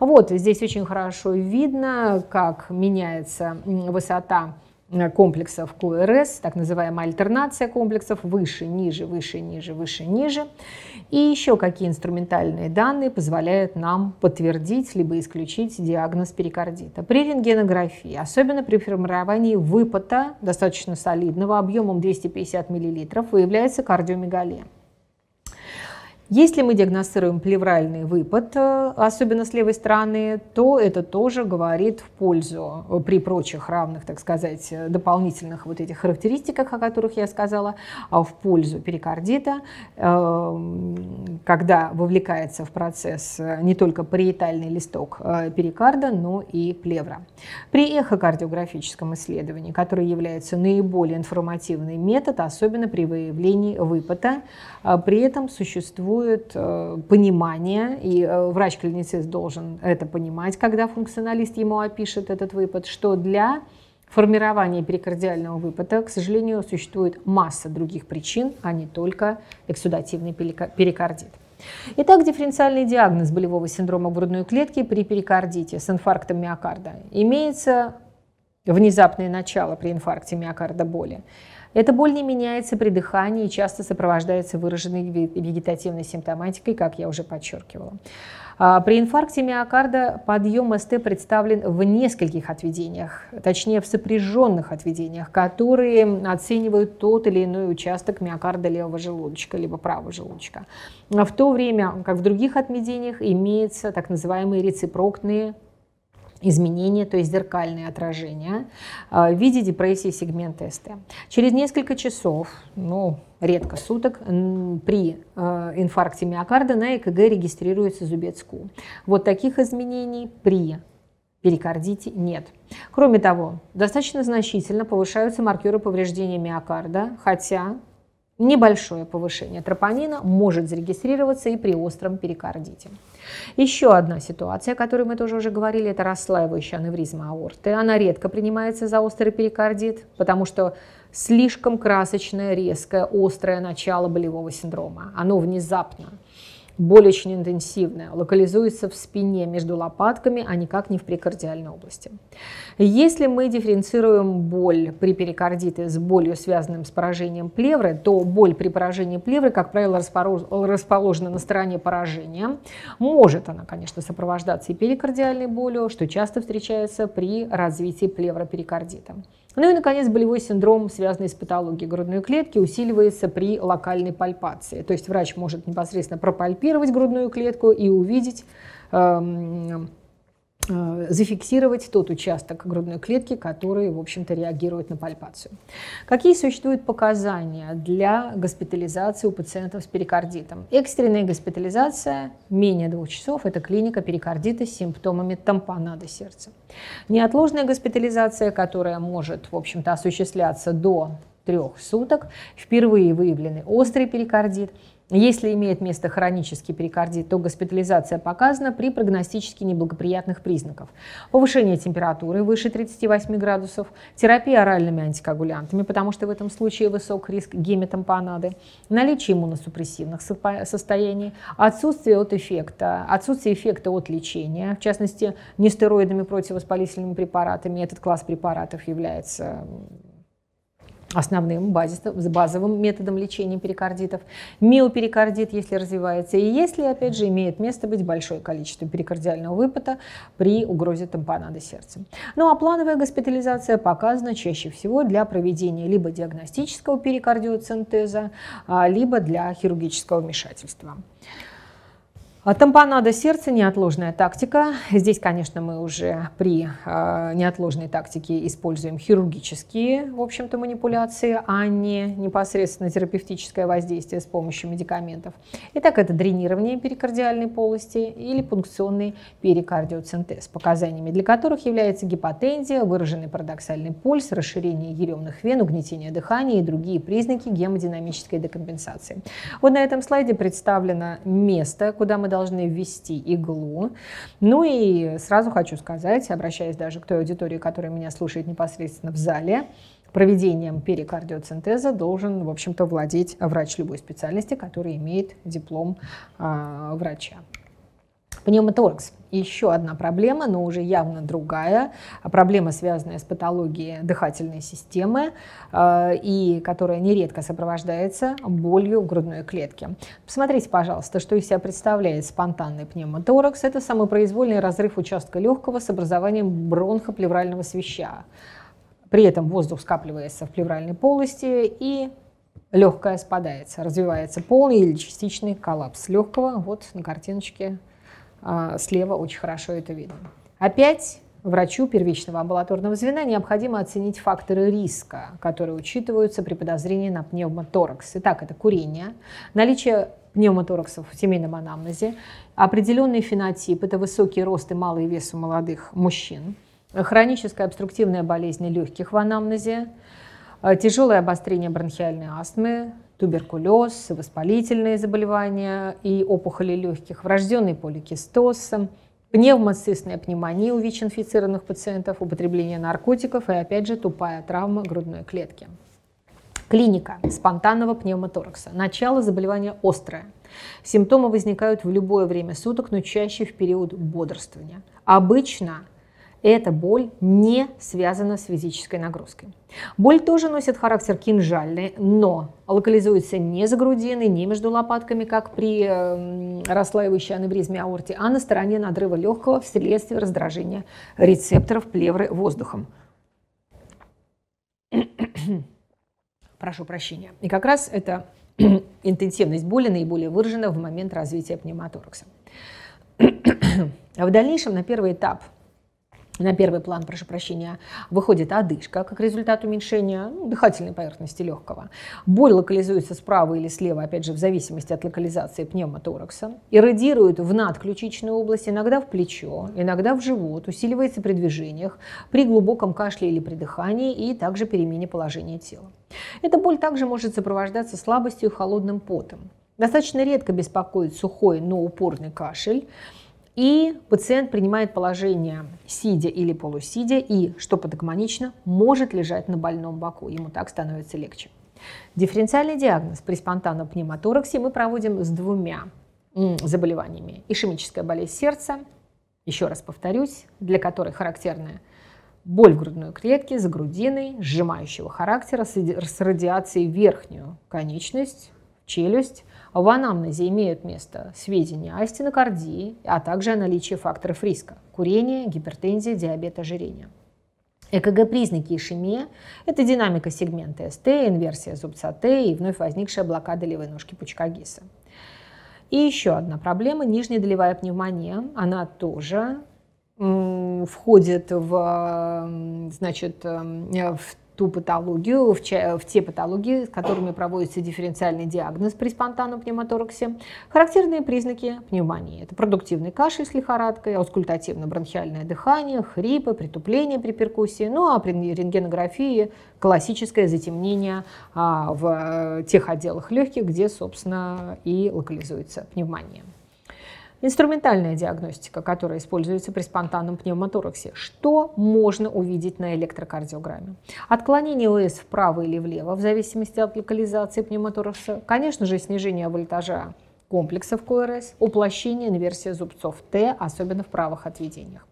Вот. Вот здесь очень хорошо видно, как меняется высота э, комплексов QRS, так называемая альтернация комплексов, выше, ниже, выше, ниже, выше, ниже. И еще какие инструментальные данные позволяют нам подтвердить либо исключить диагноз перикардита. При рентгенографии, особенно при формировании выпота достаточно солидного объемом 250 мл, выявляется кардиомегалия. Если мы диагностируем плевральный выпад, э, особенно с левой стороны, то это тоже говорит в пользу э, при прочих равных, так сказать, э, дополнительных вот этих характеристиках, о которых я сказала, а в пользу перикардита, когда вовлекается в процесс не только париетальный листок перикарда, но и плевра. При эхокардиографическом исследовании, которое является наиболее информативный метод, особенно при выявлении выпада, при этом существует существует э, понимание, и э, врач-клиницист должен это понимать, когда функционалист ему опишет этот выпад, что для формирования перикардиального выпада, к сожалению, существует масса других причин, а не только эксудативный перикардит. Итак, дифференциальный диагноз болевого синдрома грудной клетки при перикардите с инфарктом миокарда имеется внезапное начало при инфаркте миокарда боли. Эта боль не меняется при дыхании и часто сопровождается выраженной вегетативной симптоматикой, как я уже подчеркивала. А, при инфаркте миокарда подъем СТ представлен в нескольких отведениях, точнее в сопряженных отведениях, которые оценивают тот или иной участок миокарда левого желудочка, либо правого желудочка. В то время, как в других отведениях, имеются так называемые рецепроктные изменения, то есть зеркальные отражения а, в виде депрессии сегмента СТ. Через несколько часов, ну, редко суток, при а, инфаркте миокарда на ЭКГ регистрируется зубец Q. Вот таких изменений при перикардите нет. Кроме того, достаточно значительно повышаются маркеры повреждения миокарда, хотя небольшое повышение тропонина может зарегистрироваться и при остром перикардите. Еще одна ситуация, о которой мы тоже уже говорили, это расслаивающая аневризма аорты. Она редко принимается за острый перикардит, потому что слишком красочное, резкое, острое начало болевого синдрома. Оно внезапно более очень интенсивная, локализуется в спине между лопатками, а никак не в прикардиальной области. Если мы дифференцируем боль при перикардите с болью, связанным с поражением плевры, то боль при поражении плевры, как правило, расположена на стороне поражения. Может она, конечно, сопровождаться и перикардиальной болью, что часто встречается при развитии плевроперикардита. Ну и, наконец, болевой синдром, связанный с патологией грудной клетки, усиливается при локальной пальпации. То есть врач может непосредственно пропальпировать грудную клетку и увидеть, эм, Э, зафиксировать тот участок грудной клетки, который, в общем-то, реагирует на пальпацию. Какие существуют показания для госпитализации у пациентов с перикардитом? Экстренная госпитализация менее двух часов – это клиника перикардита с симптомами тампонада сердца. Неотложная госпитализация, которая может, в общем-то, осуществляться до трех суток, впервые выявлены острый перикардит – если имеет место хронический перикардит, то госпитализация показана при прогностически неблагоприятных признаках. Повышение температуры выше 38 градусов, терапия оральными антикоагулянтами, потому что в этом случае высок риск геметампонады, наличие иммуносупрессивных состояний, отсутствие от эффекта, отсутствие эффекта от лечения, в частности, нестероидными противовоспалительными препаратами. Этот класс препаратов является основным базовым методом лечения перикардитов. Миоперикардит, если развивается, и если, опять же, имеет место быть большое количество перикардиального выпада при угрозе тампонады сердца. Ну а плановая госпитализация показана чаще всего для проведения либо диагностического перикардиоцентеза, а, либо для хирургического вмешательства. А тампонада сердца – неотложная тактика. Здесь, конечно, мы уже при а, неотложной тактике используем хирургические, в общем-то, манипуляции, а не непосредственно терапевтическое воздействие с помощью медикаментов. Итак, это дренирование перикардиальной полости или пункционный перикардиоцентез, показаниями для которых является гипотензия, выраженный парадоксальный пульс, расширение еремных вен, угнетение дыхания и другие признаки гемодинамической декомпенсации. Вот на этом слайде представлено место, куда мы должны ввести иглу. Ну и сразу хочу сказать, обращаясь даже к той аудитории, которая меня слушает непосредственно в зале, проведением перикардиоцентеза должен, в общем-то, владеть врач любой специальности, который имеет диплом э, врача. Пневмоторакс – еще одна проблема, но уже явно другая. Проблема, связанная с патологией дыхательной системы э, и которая нередко сопровождается болью в грудной клетке. Посмотрите, пожалуйста, что из себя представляет спонтанный пневмоторакс. Это самопроизвольный разрыв участка легкого с образованием бронхоплеврального свища. При этом воздух скапливается в плевральной полости и легкая спадается. Развивается полный или частичный коллапс легкого. Вот на картиночке а, слева очень хорошо это видно. Опять врачу первичного амбулаторного звена необходимо оценить факторы риска, которые учитываются при подозрении на пневмоторакс. Итак, это курение, наличие пневмотораксов в семейном анамнезе, определенный фенотип, это высокий рост и малый вес у молодых мужчин, хроническая обструктивная болезнь легких в анамнезе, э, тяжелое обострение бронхиальной астмы, туберкулез, воспалительные заболевания и опухоли легких, врожденный поликистоз, пневмоцистная пневмония у ВИЧ-инфицированных пациентов, употребление наркотиков и, опять же, тупая травма грудной клетки. Клиника спонтанного пневмоторакса. Начало заболевания острое. Симптомы возникают в любое время суток, но чаще в период бодрствования. Обычно эта боль не связана с физической нагрузкой. Боль тоже носит характер кинжальный, но локализуется не за грудиной, не между лопатками, как при э, расслаивающей аневризме аорте, а на стороне надрыва легкого вследствие раздражения рецепторов плевры воздухом. Прошу прощения. И как раз эта интенсивность боли наиболее выражена в момент развития пневмоторакса. А в дальнейшем на первый этап – на первый план, прошу прощения, выходит одышка, как результат уменьшения ну, дыхательной поверхности легкого. Боль локализуется справа или слева, опять же, в зависимости от локализации пневмоторакса. Иррадирует в надключичную область, иногда в плечо, иногда в живот, усиливается при движениях, при глубоком кашле или при дыхании и также перемене положения тела. Эта боль также может сопровождаться слабостью и холодным потом. Достаточно редко беспокоит сухой, но упорный кашель. И пациент принимает положение сидя или полусидя и, что подогмонично, может лежать на больном боку. Ему так становится легче. Дифференциальный диагноз при спонтанном пневмотораксе мы проводим с двумя заболеваниями. Ишемическая болезнь сердца, еще раз повторюсь, для которой характерная боль в грудной клетке за грудиной, сжимающего характера с радиацией в верхнюю конечность, челюсть, в анамнезе имеют место сведения о стенокардии, а также о наличии факторов риска – курение, гипертензия, диабет, ожирение. ЭКГ-признаки ишемия – это динамика сегмента СТ, инверсия зубца Т и вновь возникшая блокада левой ножки пучка ГИСа. И еще одна проблема – нижняя долевая пневмония. Она тоже входит в, значит, э, в ту патологию, в, э, в те патологии, с которыми проводится дифференциальный диагноз при спонтанном пневмотораксе. Характерные признаки пневмонии – это продуктивный кашель с лихорадкой, аускультативно-бронхиальное дыхание, хрипы, притупление при перкуссии, ну а при рентгенографии классическое затемнение а, в э, тех отделах легких, где, собственно, и локализуется пневмония. Инструментальная диагностика, которая используется при спонтанном пневмотораксе. Что можно увидеть на электрокардиограмме? Отклонение ОС вправо или влево, в зависимости от локализации пневмоторакса. Конечно же, снижение вольтажа комплексов КРС, уплощение инверсия зубцов Т, особенно в правых отведениях.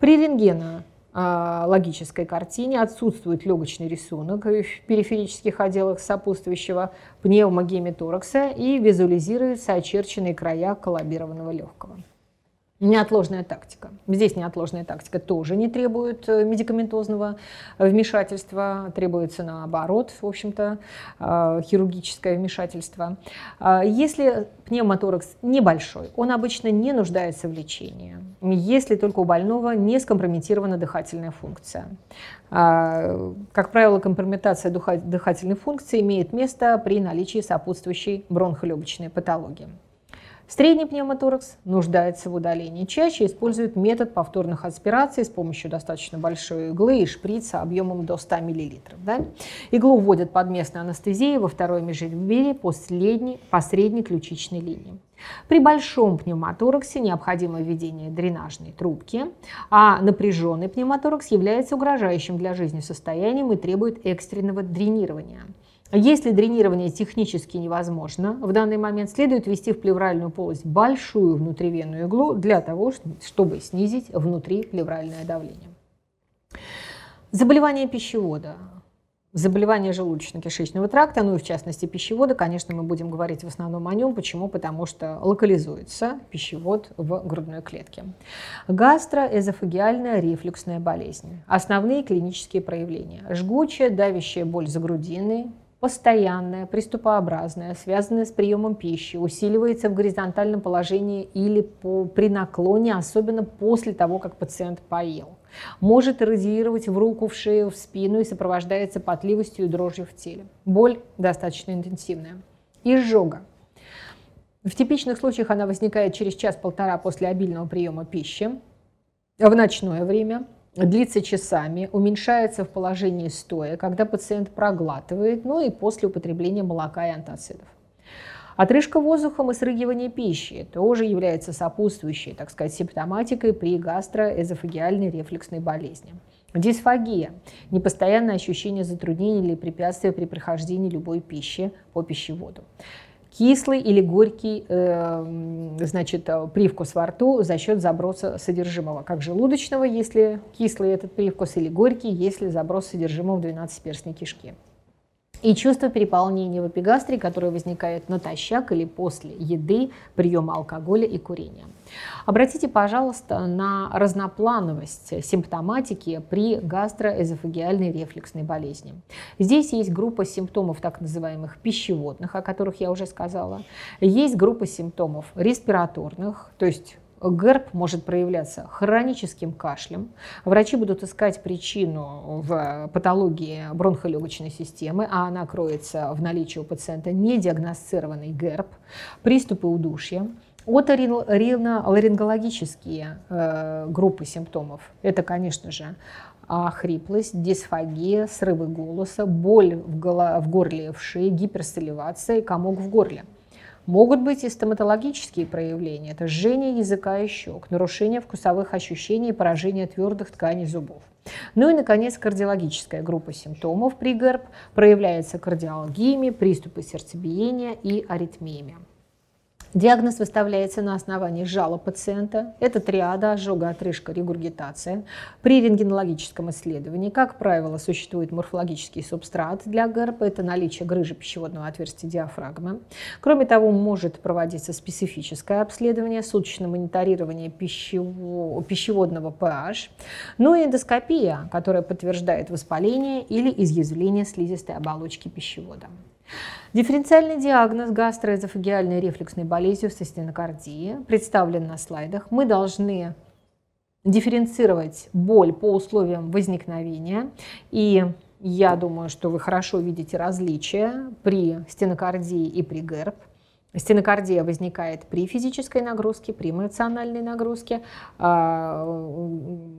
При рентгена а, логической картине отсутствует легочный рисунок в периферических отделах сопутствующего пневмогеметоракса и визуализируются очерченные края коллабированного легкого. Неотложная тактика. Здесь неотложная тактика тоже не требует э, медикаментозного э, вмешательства, требуется наоборот, в общем-то, э, хирургическое вмешательство. Если пневмоторакс небольшой, он обычно не нуждается в лечении, если только у больного не скомпрометирована дыхательная функция. Как правило, компрометация дыхательной функции имеет место при наличии сопутствующей бронхолегочной патологии. Средний пневмоторакс нуждается в удалении чаще, используют метод повторных аспираций с помощью достаточно большой иглы и шприца объемом до 100 мл. Да? Иглу вводят под местной анестезией во второй межреберье по средней, по средней ключичной линии. При большом пневмотораксе необходимо введение дренажной трубки, а напряженный пневмоторакс является угрожающим для жизни состоянием и требует экстренного дренирования. А если дренирование технически невозможно в данный момент, следует ввести в плевральную полость большую внутривенную иглу для того, чтобы снизить внутриплевральное давление. Заболевание пищевода. заболевание желудочно-кишечного тракта, ну и в частности пищевода, конечно, мы будем говорить в основном о нем. Почему? Потому что локализуется пищевод в грудной клетке. Гастроэзофагиальная рефлюксная болезнь. Основные клинические проявления. Жгучая давящая боль за грудиной, постоянная, приступообразная, связанная с приемом пищи, усиливается в горизонтальном положении или по, при наклоне, особенно после того, как пациент поел. Может радиировать в руку, в шею, в спину и сопровождается потливостью и дрожью в теле. Боль достаточно интенсивная. Изжога. В типичных случаях она возникает через час-полтора после обильного приема пищи, в ночное время – длится часами, уменьшается в положении стоя, когда пациент проглатывает, ну и после употребления молока и антацидов. Отрыжка воздухом и срыгивание пищи тоже является сопутствующей, так сказать, симптоматикой при гастроэзофагиальной рефлексной болезни. Дисфагия – непостоянное ощущение затруднений или препятствия при прохождении любой пищи по пищеводу кислый или горький э, значит, э, привкус во рту за счет заброса содержимого, как желудочного, если кислый этот привкус, или горький, если заброс содержимого в 12-перстной кишке и чувство переполнения в эпигастре, которое возникает натощак или после еды, приема алкоголя и курения. Обратите, пожалуйста, на разноплановость симптоматики при гастроэзофагиальной рефлюксной болезни. Здесь есть группа симптомов так называемых пищеводных, о которых я уже сказала. Есть группа симптомов респираторных, то есть ГЭРБ может проявляться хроническим кашлем. Врачи будут искать причину в патологии бронхолегочной системы, а она кроется в наличии у пациента недиагностированный ГЭРБ, приступы удушья, Оториноларингологические э, группы симптомов – это, конечно же, хриплость, дисфагия, срывы голоса, боль в, голо в горле, в шее, гиперсаливация и комок в горле – Могут быть и стоматологические проявления. Это жжение языка и щек, нарушение вкусовых ощущений и поражение твердых тканей зубов. Ну и, наконец, кардиологическая группа симптомов при ГЭРБ проявляется кардиологиями, приступы сердцебиения и аритмиями. Диагноз выставляется на основании жалоб пациента. Это триада, ожога, отрыжка, регургитация. При рентгенологическом исследовании, как правило, существует морфологический субстрат для ГРП. Это наличие грыжи пищеводного отверстия диафрагмы. Кроме того, может проводиться специфическое обследование, суточное мониторирование пищево пищеводного pH, ну и эндоскопия, которая подтверждает воспаление или изъязвление слизистой оболочки пищевода. Дифференциальный диагноз гастроэзофагиальной рефлюксной болезни со стенокардией представлен на слайдах. Мы должны дифференцировать боль по условиям возникновения. И я думаю, что вы хорошо видите различия при стенокардии и при ГЭРБ. Стенокардия возникает при физической нагрузке, при эмоциональной нагрузке. А,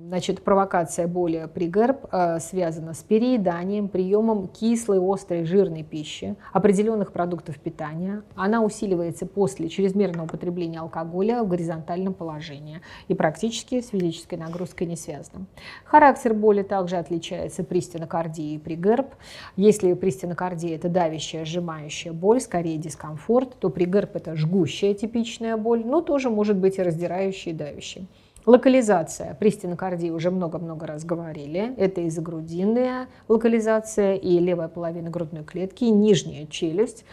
значит, провокация боли при ГЭРБ а, связана с перееданием, приемом кислой, острой, жирной пищи, определенных продуктов питания. Она усиливается после чрезмерного употребления алкоголя в горизонтальном положении и практически с физической нагрузкой не связана. Характер боли также отличается при стенокардии и при ГЭРБ. Если при стенокардии это давящая, сжимающая боль, скорее дискомфорт, то при ГРП это жгущая типичная боль, но тоже может быть и раздирающей, и давящей. Локализация. При стенокардии уже много-много раз говорили. Это из загрудинная локализация, и левая половина грудной клетки, и нижняя челюсть.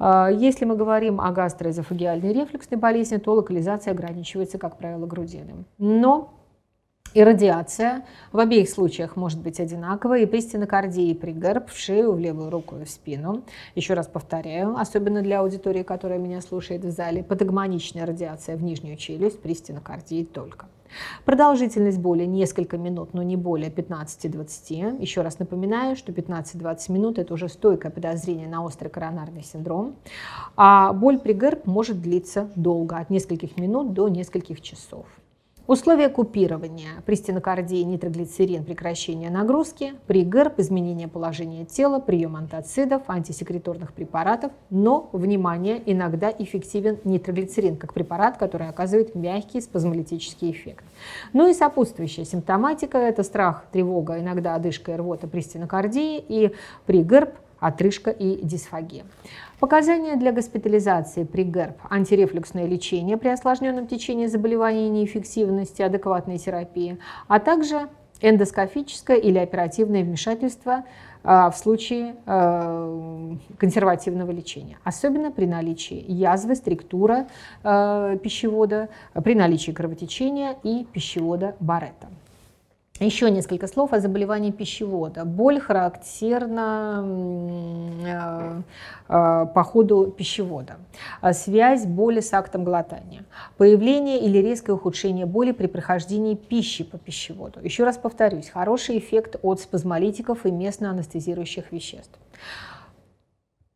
А, если мы говорим о гастроэзофагиальной рефлюксной болезни, то локализация ограничивается, как правило, грудиным. Но и радиация в обеих случаях может быть одинаковой и при стенокардии, и при ГЭРБ в шею, в левую руку и в спину. Еще раз повторяю, особенно для аудитории, которая меня слушает в зале, патагмоничная радиация в нижнюю челюсть при стенокардии только. Продолжительность боли несколько минут, но не более 15-20. Еще раз напоминаю, что 15-20 минут – это уже стойкое подозрение на острый коронарный синдром. А боль при ГЭРБ может длиться долго, от нескольких минут до нескольких часов. Условия купирования при стенокардии нитроглицерин, прекращение нагрузки, при ГРП изменение положения тела, прием антоцидов, антисекреторных препаратов, но, внимание, иногда эффективен нитроглицерин как препарат, который оказывает мягкий спазмолитический эффект. Ну и сопутствующая симптоматика – это страх, тревога, иногда одышка и рвота при стенокардии и при ГРП отрыжка и дисфагия. Показания для госпитализации при ГЭРБ, антирефлюксное лечение при осложненном течении заболевания и неэффективности адекватной терапии, а также эндоскопическое или оперативное вмешательство а, в случае а, консервативного лечения, особенно при наличии язвы, структура а, пищевода, при наличии кровотечения и пищевода Баретта. Еще несколько слов о заболевании пищевода. Боль характерна э, э, по ходу пищевода. А связь боли с актом глотания. Появление или резкое ухудшение боли при прохождении пищи по пищеводу. Еще раз повторюсь, хороший эффект от спазмолитиков и местно-анестезирующих веществ.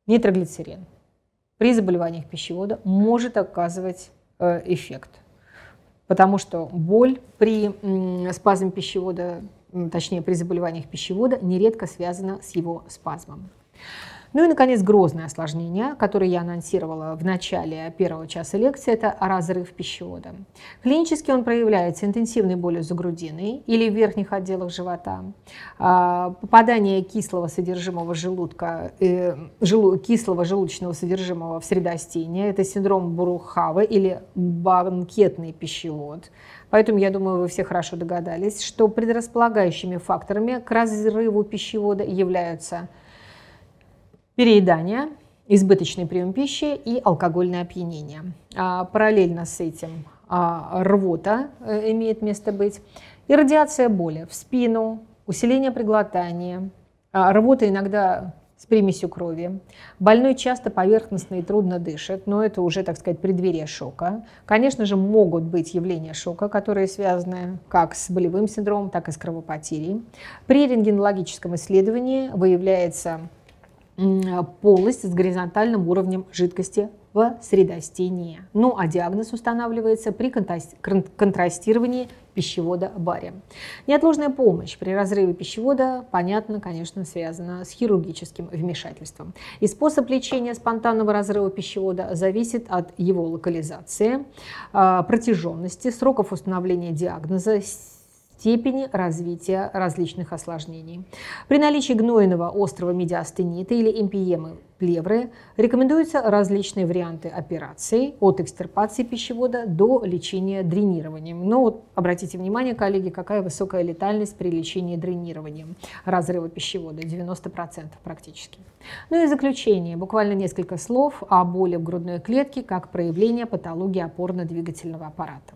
Нитроглицерин при заболеваниях пищевода может оказывать э, эффект потому что боль при спазме пищевода, точнее при заболеваниях пищевода, нередко связана с его спазмом. Ну и, наконец, грозное осложнение, которое я анонсировала в начале первого часа лекции, это разрыв пищевода. Клинически он проявляется интенсивной болью за грудиной или в верхних отделах живота, а, попадание кислого содержимого желудка, э, желу, кислого желудочного содержимого в средостение, это синдром бурухавы или банкетный пищевод, Поэтому, я думаю, вы все хорошо догадались, что предрасполагающими факторами к разрыву пищевода являются переедание, избыточный прием пищи и алкогольное опьянение. А параллельно с этим а, рвота э, имеет место быть. И радиация боли в спину, усиление при глотании, а, рвота иногда с примесью крови. Больной часто поверхностно и трудно дышит, но это уже, так сказать, преддверие шока. Конечно же, могут быть явления шока, которые связаны как с болевым синдромом, так и с кровопотерей. При рентгенологическом исследовании выявляется полость с горизонтальным уровнем жидкости в средостении. Ну а диагноз устанавливается при контрастировании пищевода барием. Неотложная помощь при разрыве пищевода, понятно, конечно, связана с хирургическим вмешательством. И способ лечения спонтанного разрыва пищевода зависит от его локализации, а, протяженности, сроков установления диагноза, степени развития различных осложнений. При наличии гнойного острого медиастенита или эмпиемы плевры рекомендуются различные варианты операций от экстерпации пищевода до лечения дренированием. Но вот обратите внимание, коллеги, какая высокая летальность при лечении дренированием разрыва пищевода, 90% практически. Ну и заключение, буквально несколько слов о боли в грудной клетке как проявление патологии опорно-двигательного аппарата.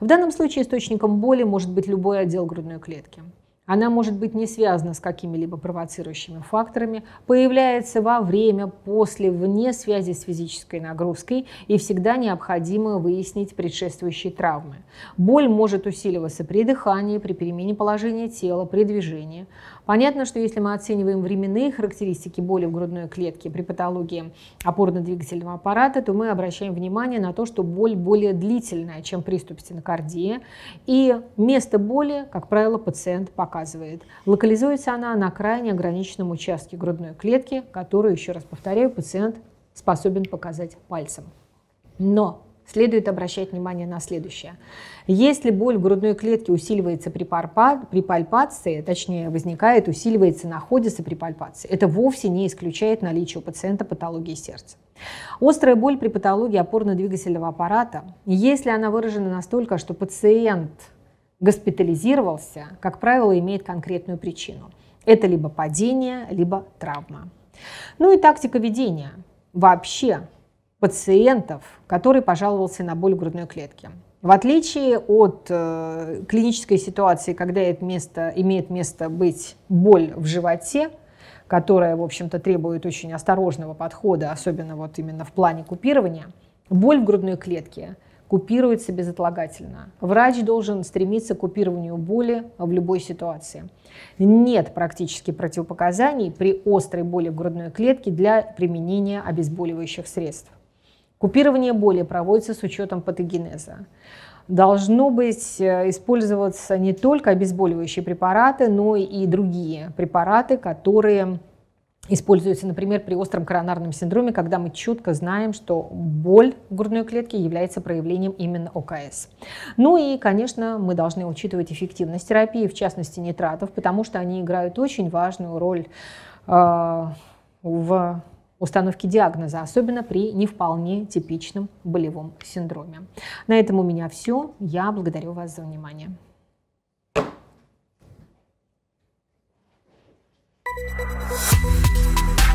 В данном случае источником боли может быть любой отдел грудной клетки. Она может быть не связана с какими-либо провоцирующими факторами, появляется во время, после, вне связи с физической нагрузкой и всегда необходимо выяснить предшествующие травмы. Боль может усиливаться при дыхании, при перемене положения тела, при движении. Понятно, что если мы оцениваем временные характеристики боли в грудной клетке при патологии опорно-двигательного аппарата, то мы обращаем внимание на то, что боль более длительная, чем приступ стенокардии, и место боли, как правило, пациент показывает. Локализуется она на крайне ограниченном участке грудной клетки, которую, еще раз повторяю, пациент способен показать пальцем. Но следует обращать внимание на следующее. Если боль в грудной клетке усиливается при, парпа, при пальпации, точнее возникает, усиливается, находится при пальпации, это вовсе не исключает наличие у пациента патологии сердца. Острая боль при патологии опорно-двигательного аппарата, если она выражена настолько, что пациент госпитализировался, как правило, имеет конкретную причину. Это либо падение, либо травма. Ну и тактика ведения. Вообще пациентов, который пожаловался на боль в грудной клетке. В отличие от э, клинической ситуации, когда это место, имеет место быть боль в животе, которая, в общем-то, требует очень осторожного подхода, особенно вот именно в плане купирования, боль в грудной клетке купируется безотлагательно. Врач должен стремиться к купированию боли в любой ситуации. Нет практически противопоказаний при острой боли в грудной клетке для применения обезболивающих средств. Купирование боли проводится с учетом патогенеза. Должно быть э, использоваться не только обезболивающие препараты, но и другие препараты, которые используются, например, при остром коронарном синдроме, когда мы четко знаем, что боль в грудной клетке является проявлением именно ОКС. Ну и, конечно, мы должны учитывать эффективность терапии, в частности нитратов, потому что они играют очень важную роль э, в установки диагноза, особенно при не вполне типичном болевом синдроме. На этом у меня все. Я благодарю вас за внимание. Thank you.